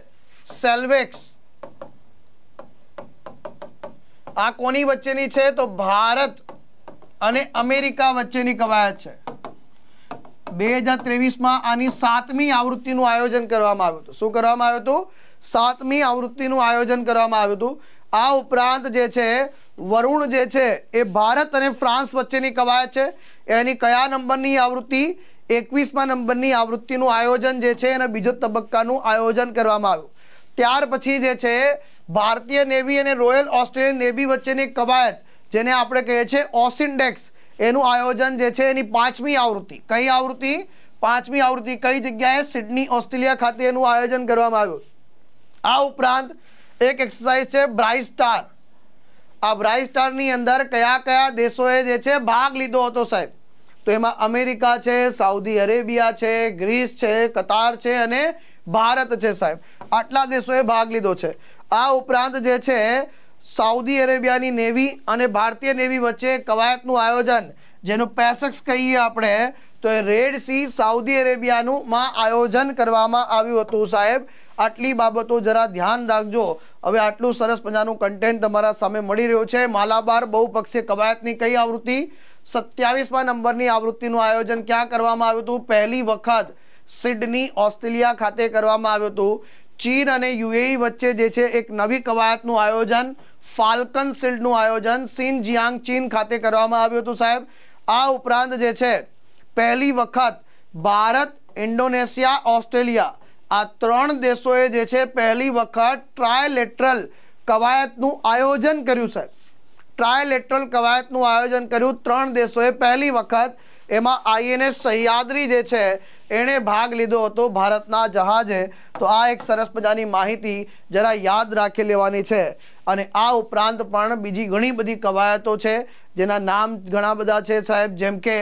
સેલ્વેક્સ આ કોની વચ્ચેની છે તો ભારત અને અમેરિકા વચ્ચેની કવાયત છે બે હજાર ત્રેવીસમાં આની સાતમી આવૃત્તિનું આયોજન કરવામાં આવ્યું હતું શું કરવામાં આવ્યું હતું સાતમી આવૃત્તિનું આયોજન કરવામાં આવ્યું હતું આ ઉપરાંત જે છે વરુણ જે છે એ ભારત અને ફ્રાન્સ વચ્ચેની કવાયત છે એની કયા નંબરની આવૃત્તિ એકવીસમા નંબરની આવૃત્તિનું આયોજન જે છે અને બીજો તબક્કાનું આયોજન કરવામાં આવ્યું ત્યાર પછી જે છે ભારતીય નેવી અને રોયલ ઓસ્ટ્રેલિયન નેવી વચ્ચેની કવાયત જેને આપણે કહીએ છીએ ઓસિન્ડેક્સ એનું આયોજન જે છે એની પાંચમી આવૃત્તિ કઈ આવૃત્તિ પાંચમી આવૃત્તિ કઈ જગ્યાએ સિડની ઓસ્ટ્રેલિયા ખાતે એનું આયોજન કરવામાં આવ્યું આ ઉપરાંત એક એક્સરસાઇઝ છે બ્રાઇટ સ્ટાર આ બ્રાઇટ સ્ટારની અંદર કયા કયા દેશોએ જે છે ભાગ લીધો હતો સાહેબ તો એમાં અમેરિકા છે સાઉદી અરેબિયા છે ગ્રીસ છે કતાર છે અને ભારત છે સાહેબ આટલા દેશોએ ભાગ લીધો છે આ ઉપરાંત જે છે સાઉદી અરેબિયાની નેવી અને ભારતીય નેવી વચ્ચે કવાયતનું આયોજન જેનું પેસક્સ કહીએ આપણે તો એ રેડ સી સાઉદી અરેબિયાનું માં આયોજન કરવામાં આવ્યું હતું સાહેબ આટલી બાબતો જરા ધ્યાન રાખજો હવે આટલું સરસ મજાનું કન્ટેન્ટ તમારા સામે મળી રહ્યું છે માલાબાર બહુપક્ષીય કવાયતની કઈ આવૃત્તિ સત્યાવીસમાં નંબરની આવૃત્તિનું આયોજન ક્યાં કરવામાં આવ્યું હતું પહેલી વખત સિડની ઓસ્ટ્રેલિયા ખાતે કરવામાં આવ્યું હતું ચીન અને યુએઈ વચ્ચે જે છે એક નવી કવાયતનું આયોજન ફાલ્કન શિલ્ડનું આયોજન જિયાંગ ચીન ખાતે કરવામાં આવ્યું હતું સાહેબ આ ઉપરાંત જે છે પહેલી વખત ભારત ઇન્ડોનેશિયા ઓસ્ટ્રેલિયા આ ત્રણ દેશોએ જે છે પહેલી વખત ટ્રાયલેટરલ કવાયતનું આયોજન કર્યું સાહેબ ટ્રાયલેટરલ કવાયતનું આયોજન કર્યું ત્રણ દેશોએ પહેલી વખત એમાં આઈએનએસ સહ્યાદ્રી જે છે એણે ભાગ લીધો હતો ભારતના જહાજે તો આ એક સરસ મજાની માહિતી જરા યાદ રાખી લેવાની છે અને આ ઉપરાંત પણ બીજી ઘણી બધી કવાયતો છે જેના નામ ઘણા બધા છે સાહેબ જેમ કે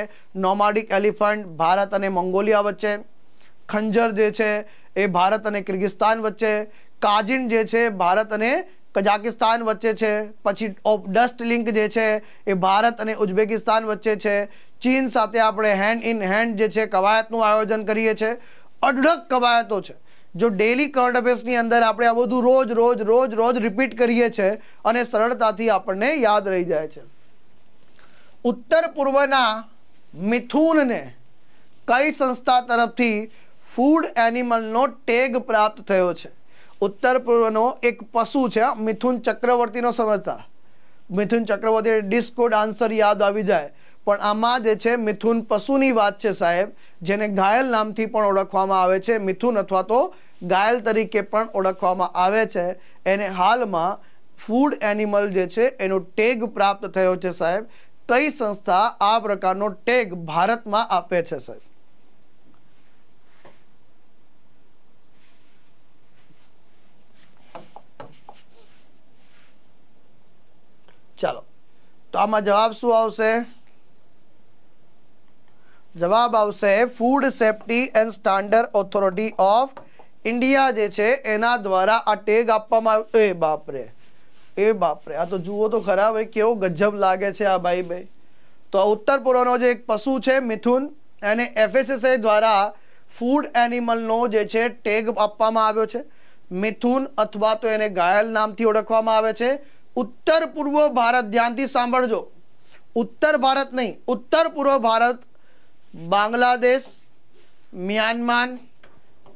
નોમાડિક એલિફન્ટ ભારત અને મંગોલિયા વચ્ચે ખંજર જે છે એ ભારત અને કિર્ગિસ્તાન વચ્ચે કાજિન જે છે ભારત અને કઝાકિસ્તાન વચ્ચે છે પછી ઓફ ડસ્ટ લિંક જે છે એ ભારત અને ઉઝબેકિસ્તાન વચ્ચે છે ચીન સાથે આપણે હેન્ડ ઇન હેન્ડ જે છે કવાયતનું આયોજન કરીએ છીએ અઢળક કવાયતો છે જો ડેલી કરંટ અફેર્સની અંદર આપણે આ બધું રોજ રોજ રોજ રોજ રિપીટ કરીએ છીએ અને સરળતાથી આપણને યાદ રહી જાય છે ઉત્તર પૂર્વના મિથુનને કઈ સંસ્થા તરફથી ફૂડ એનિમલનો ટેગ પ્રાપ્ત થયો છે ઉત્તર પૂર્વનો એક પશુ છે મિથુન ચક્રવર્તીનો સમજતા મિથુન ચક્રવર્તી ડિસ્કોડ આન્સર યાદ આવી જાય પણ આમાં જે છે મિથુન પશુની વાત છે સાહેબ જેને ઘાયલ નામથી પણ ઓળખવામાં આવે છે મિથુન અથવા તો ઘાયલ તરીકે પણ ઓળખવામાં આવે છે એને હાલમાં ફૂડ એનિમલ જે છે એનો ટેગ પ્રાપ્ત થયો છે સાહેબ કઈ સંસ્થા આ પ્રકારનો ટેગ ભારતમાં આપે છે સાહેબ તો આમાં જવાબ શું આવશે જવાબ આવશે food safety and standard authority of India જે છે એના દ્વારા આ ટેગ આપવામાં આવ્યો એ બાપરે એ બાપરે આ તો જુઓ તો ખરાબ ભાઈ કેવો ગજબ લાગે છે આ ભાઈ ભાઈ તો ઉત્તર પૂર્વનો જે એક પશુ છે મિથુન એને એફએસએસઆઈ દ્વારા ફૂડ એનિમલનો જે છે ટેગ આપવામાં આવ્યો છે મિથુન અથવા તો એને ગાયલ નામથી ઓળખવામાં આવે છે ઉત્તર પૂર્વ ભારત ધ્યાનથી સાંભળજો ઉત્તર ભારત નહીં ઉત્તર પૂર્વ ભારત બાંગ્લાદેશ મ્યાનમાર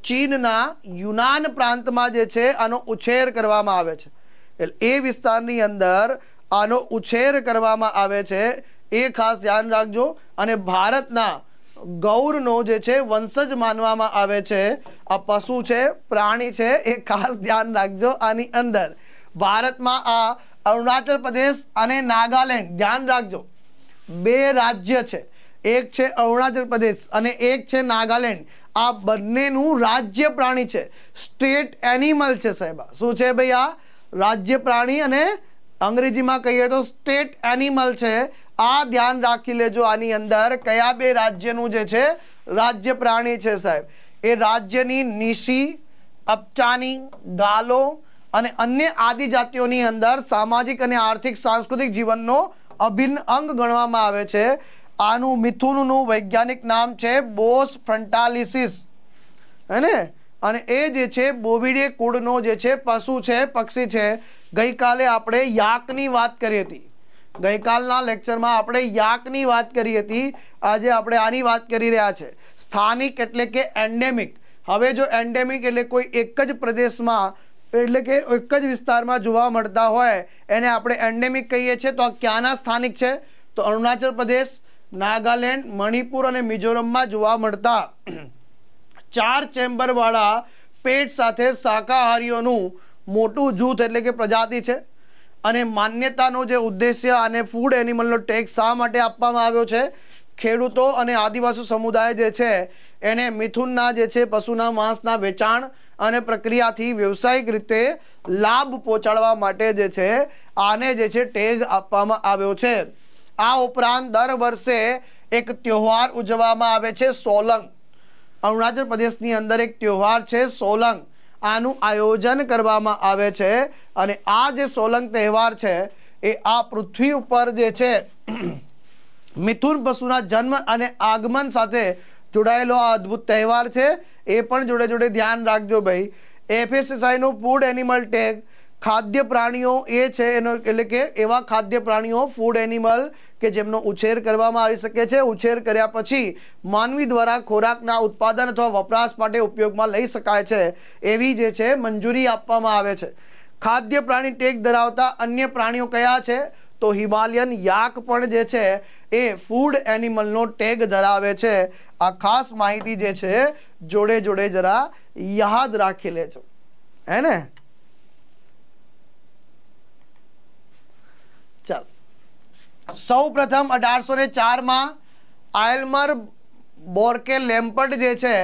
ચીનના યુનાન પ્રાંતમાં જે છે આનો ઉછેર કરવામાં આવે છે એટલે એ વિસ્તારની અંદર આનો ઉછેર કરવામાં આવે છે એ ખાસ ધ્યાન રાખજો અને ભારતના ગૌરનો જે છે વંશજ માનવામાં આવે છે આ પશુ છે પ્રાણી છે એ ખાસ ધ્યાન રાખજો આની અંદર ભારતમાં આ અરુણાચલ પ્રદેશ અને નાગાલેન્ડ ધ્યાન રાખજો બે રાજ્ય છે એક છે અરુણાચલ પ્રદેશ અને એક છે નાગાલેન્ડ આ બંનેનું રાજ્ય પ્રાણી છે સ્ટેટ એનિમલ છે સાહેબ શું છે ભાઈ આ રાજ્ય પ્રાણી અને અંગ્રેજીમાં કહીએ તો સ્ટેટ એનિમલ છે આ ધ્યાન રાખી લેજો આની અંદર કયા બે રાજ્યનું જે છે રાજ્ય પ્રાણી છે સાહેબ એ રાજ્યની નિશી અપચાની ગાલો અને અન્ય આદિજાતિઓની અંદર સામાજિક અને આર્થિક સાંસ્કૃતિક જીવનનો અભિન્ન અંગ ગણવામાં આવે છે આનું મિથુનનું વૈજ્ઞાનિક નામ છે બોસ ફ્રન્ટાલિસિસ હે ને અને એ જે છે બોબીડે કુળનો જે છે પશુ છે પક્ષી છે ગઈકાલે આપણે યાકની વાત કરી હતી ગઈકાલના લેક્ચરમાં આપણે યાકની વાત કરી હતી આજે આપણે આની વાત કરી રહ્યા છે સ્થાનિક એટલે કે એન્ડેમિક હવે જો એન્ડેમિક એટલે કોઈ એક જ પ્રદેશમાં એટલે કે એક જ વિસ્તારમાં જોવા મળતા હોય એને આપણે એન્ડેમિક કહીએ છીએ તો આ ક્યાંના સ્થાનિક છે તો અરુણાચલ પ્રદેશ નાગાલેન્ડ મણિપુર અને મિઝોરમમાં જોવા મળતા ચાર ચેમ્બરવાળા પેટ સાથે શાકાહારીઓનું મોટું જૂથ એટલે કે પ્રજાતિ છે અને માન્યતાનો જે ઉદ્દેશ્ય અને ફૂડ એનિમલનો ટેક્સ શા માટે આપવામાં આવ્યો છે ખેડૂતો અને આદિવાસી સમુદાય જે છે એને મિથુનના જે છે પશુના માંસના વેચાણ અને પ્રક્રિયાથી વ્યવસાયિક રીતે લાભ પહોંચાડવા માટે જે છે આને જે છે ટેગ આપવામાં આવ્યો છે આ ઉપરાંત દર વર્ષે એક તહેવાર ઉજવવામાં આવે છે સોલંગ અરુણાચલ પ્રદેશની અંદર એક તહેવાર છે સોલંગ આનું આયોજન કરવામાં આવે છે અને આ જે સોલંગ તહેવાર છે એ આ પૃથ્વી ઉપર જે છે મિથુન પશુના જન્મ અને આગમન સાથે જોડાયેલો આ અદ્ભુત તહેવાર છે એ પણ જોડે જોડે ધ્યાન રાખજો ભાઈ એફએસએસઆઈનો ફૂડ એનિમલ ટેગ ખાદ્ય પ્રાણીઓ એ છે એનો એટલે કે એવા ખાદ્ય પ્રાણીઓ ફૂડ એનિમલ કે જેમનો ઉછેર કરવામાં આવી શકે છે ઉછેર કર્યા પછી માનવી દ્વારા ખોરાકના ઉત્પાદન અથવા વપરાશ માટે ઉપયોગમાં લઈ શકાય છે એવી જે છે મંજૂરી આપવામાં આવે છે ખાદ્ય પ્રાણી ટેગ ધરાવતા અન્ય પ્રાણીઓ કયા છે તો હિમાલયન યાક પણ જે છે એ ફૂડ એનિમલનો ટેગ ધરાવે છે આ ખાસ માહિતી જે છે જોડે જોડે જરા યાદ રાખી લેજો હે ને ચાલ સૌ પ્રથમ અઢારસો ને ચારમાં આયલમર બોર્કે લેમ્પર્ટ જે છે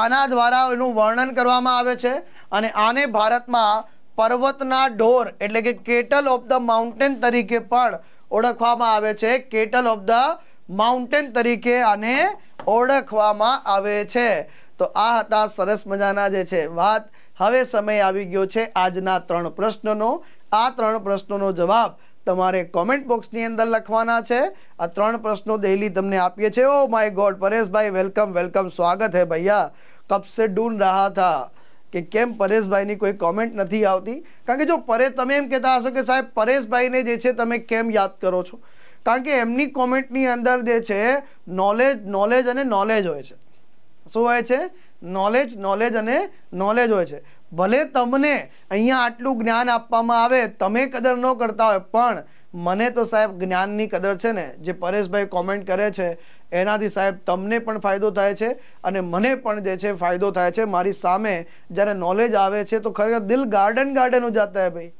આના દ્વારા એનું વર્ણન કરવામાં આવે છે અને આને ભારતમાં પર્વતના ઢોર એટલે કે કેટલ ઓફ ધ માઉન્ટેન તરીકે પણ ઓળખવામાં આવે છે કેટલ ઓફ ધ માઉન્ટેન તરીકે આને ઓળખવામાં આવે છે તો આ હતા સરસ મજાના જે છે વાત હવે સમય આવી ગયો છે આજના ત્રણ પ્રશ્નોનો આ ત્રણ પ્રશ્નોનો જવાબ તમારે કોમેન્ટ બોક્સની અંદર લખવાના છે આ ત્રણ પ્રશ્નો ડેલી તમને આપીએ છીએ ઓ માય ગોડ પરેશભાઈ વેલકમ વેલકમ સ્વાગત હે ભૈયા કબ સે ઢૂંઢ રહ્યા હતા કે કેમ પરેશભાઈની કોઈ કોમેન્ટ નથી આવતી કારણ કે જો પરેશ તમે એમ કહેતા હશો કે સાહેબ પરેશભાઈને જે છે તમે કેમ યાદ કરો છો કારણ કે એમની કોમેન્ટની અંદર જે છે નોલેજ નોલેજ અને નોલેજ હોય છે શું હોય છે નોલેજ નોલેજ અને નોલેજ હોય છે ભલે તમને અહીંયા આટલું જ્ઞાન આપવામાં આવે તમે કદર ન કરતા હોય પણ મને તો સાહેબ જ્ઞાનની કદર છે ને જે પરેશભાઈ કોમેન્ટ કરે છે એનાથી સાહેબ તમને પણ ફાયદો થાય છે અને મને પણ જે છે ફાયદો થાય છે મારી સામે જ્યારે નોલેજ આવે છે તો ખરેખર દિલ ગાર્ડન ગાર્ડન ઉજાતા હોય ભાઈ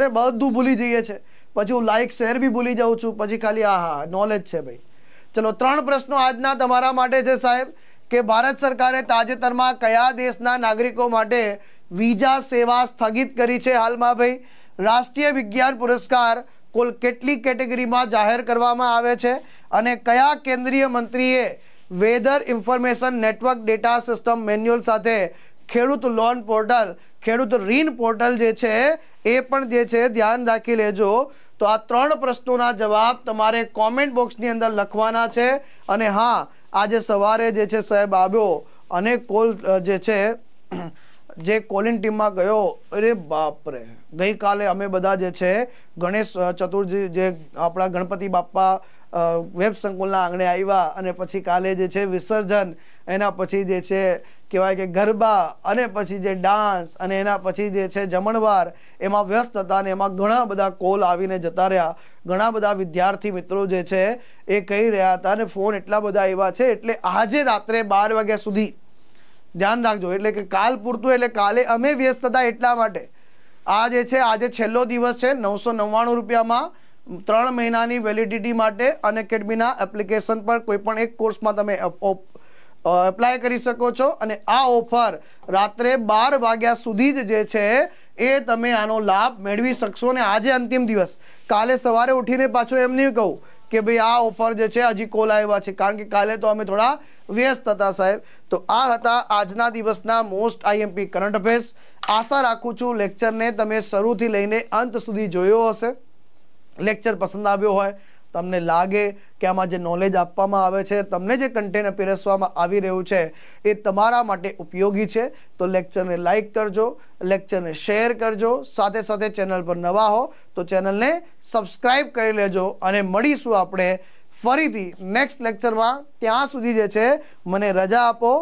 અરે બધું ભૂલી જઈએ છીએ પછી હું લાઇક શેર બી ભૂલી જાઉં છું પછી ખાલી આ હા નોલેજ છે ભાઈ ચલો ત્રણ પ્રશ્નો આજના તમારા માટે છે સાહેબ કે ભારત સરકારે તાજેતરમાં કયા દેશના નાગરિકો માટે વિઝા સેવા સ્થગિત કરી છે હાલમાં ભાઈ રાષ્ટ્રીય વિજ્ઞાન પુરસ્કાર કુલ કેટલી કેટેગરીમાં જાહેર કરવામાં આવે છે અને કયા કેન્દ્રીય મંત્રીએ weather information network data system manual સાથે ખેડૂત લોન પોર્ટલ ખેડૂત ઋણ પોર્ટલ જે છે એ પણ જે છે ધ્યાન રાખી લેજો તો આ ત્રણ પ્રશ્નોના જવાબ તમારે કોમેન્ટ બોક્સની અંદર લખવાના છે અને હા આજે સવારે જે છે સાહેબ આવ્યો અને કોલ જે છે જે કોલિંગ ટીમમાં ગયો અરે બાપરે ગઈકાલે અમે બધા જે છે ગણેશ ચતુર્થી જે આપણા ગણપતિ બાપા વેબ સંકુલના આંગણે આવ્યા અને પછી કાલે જે છે વિસર્જન એના પછી જે છે કહેવાય કે ગરબા અને પછી જે ડાન્સ અને એના પછી જે છે જમણવાર એમાં વ્યસ્ત હતા અને એમાં ઘણા બધા કોલ આવીને જતા રહ્યા ઘણા બધા વિદ્યાર્થી મિત્રો જે છે એ કહી રહ્યા હતા અને ફોન એટલા બધા એવા છે એટલે આજે રાત્રે બાર વાગ્યા સુધી ધ્યાન રાખજો એટલે કે કાલ પૂરતું એટલે કાલે અમે વ્યસ્ત હતા એટલા માટે આ જે છે આજે છેલ્લો દિવસ છે નવસો નવ્વાણું રૂપિયામાં ત્રણ મહિનાની વેલિડિટી માટે એકેડમીના એપ્લિકેશન પર કોઈપણ એક કોર્સમાં તમે એપ્લાય કરી શકો છો અને આ ઓફર રાત્રે બાર વાગ્યા સુધી જ જે છે એ તમે આનો લાભ મેળવી શકશો ને આજે અંતિમ દિવસ કાલે સવારે ઉઠીને પાછું એમ નહીં કહું કે ભાઈ આ ઓફર જે છે હજી કોલ આવ્યા છે કારણ કે કાલે તો અમે થોડા વ્યસ્ત હતા સાહેબ તો આ હતા આજના દિવસના મોસ્ટ આઈએમપી કરંટ અફેર્સ આશા રાખું છું લેક્ચરને તમે શરૂથી લઈને અંત સુધી જોયો હશે લેક્ચર પસંદ આવ્યો હોય તમને લાગે કે આમાં જે નોલેજ આપવામાં આવે છે તમને જે કન્ટેન્ટ પીરસવામાં આવી રહ્યું છે એ તમારા માટે ઉપયોગી છે તો લેક્ચરને લાઇક કરજો લેક્ચરને શેર કરજો સાથે સાથે ચેનલ પર નવા હો તો ચેનલને સબસ્ક્રાઈબ કરી લેજો અને મળીશું આપણે ફરીથી નેક્સ્ટ લેક્ચરમાં ત્યાં સુધી જે છે મને રજા આપો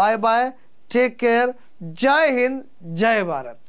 બાય બાય ટેક કેર જય હિન્દ જય ભારત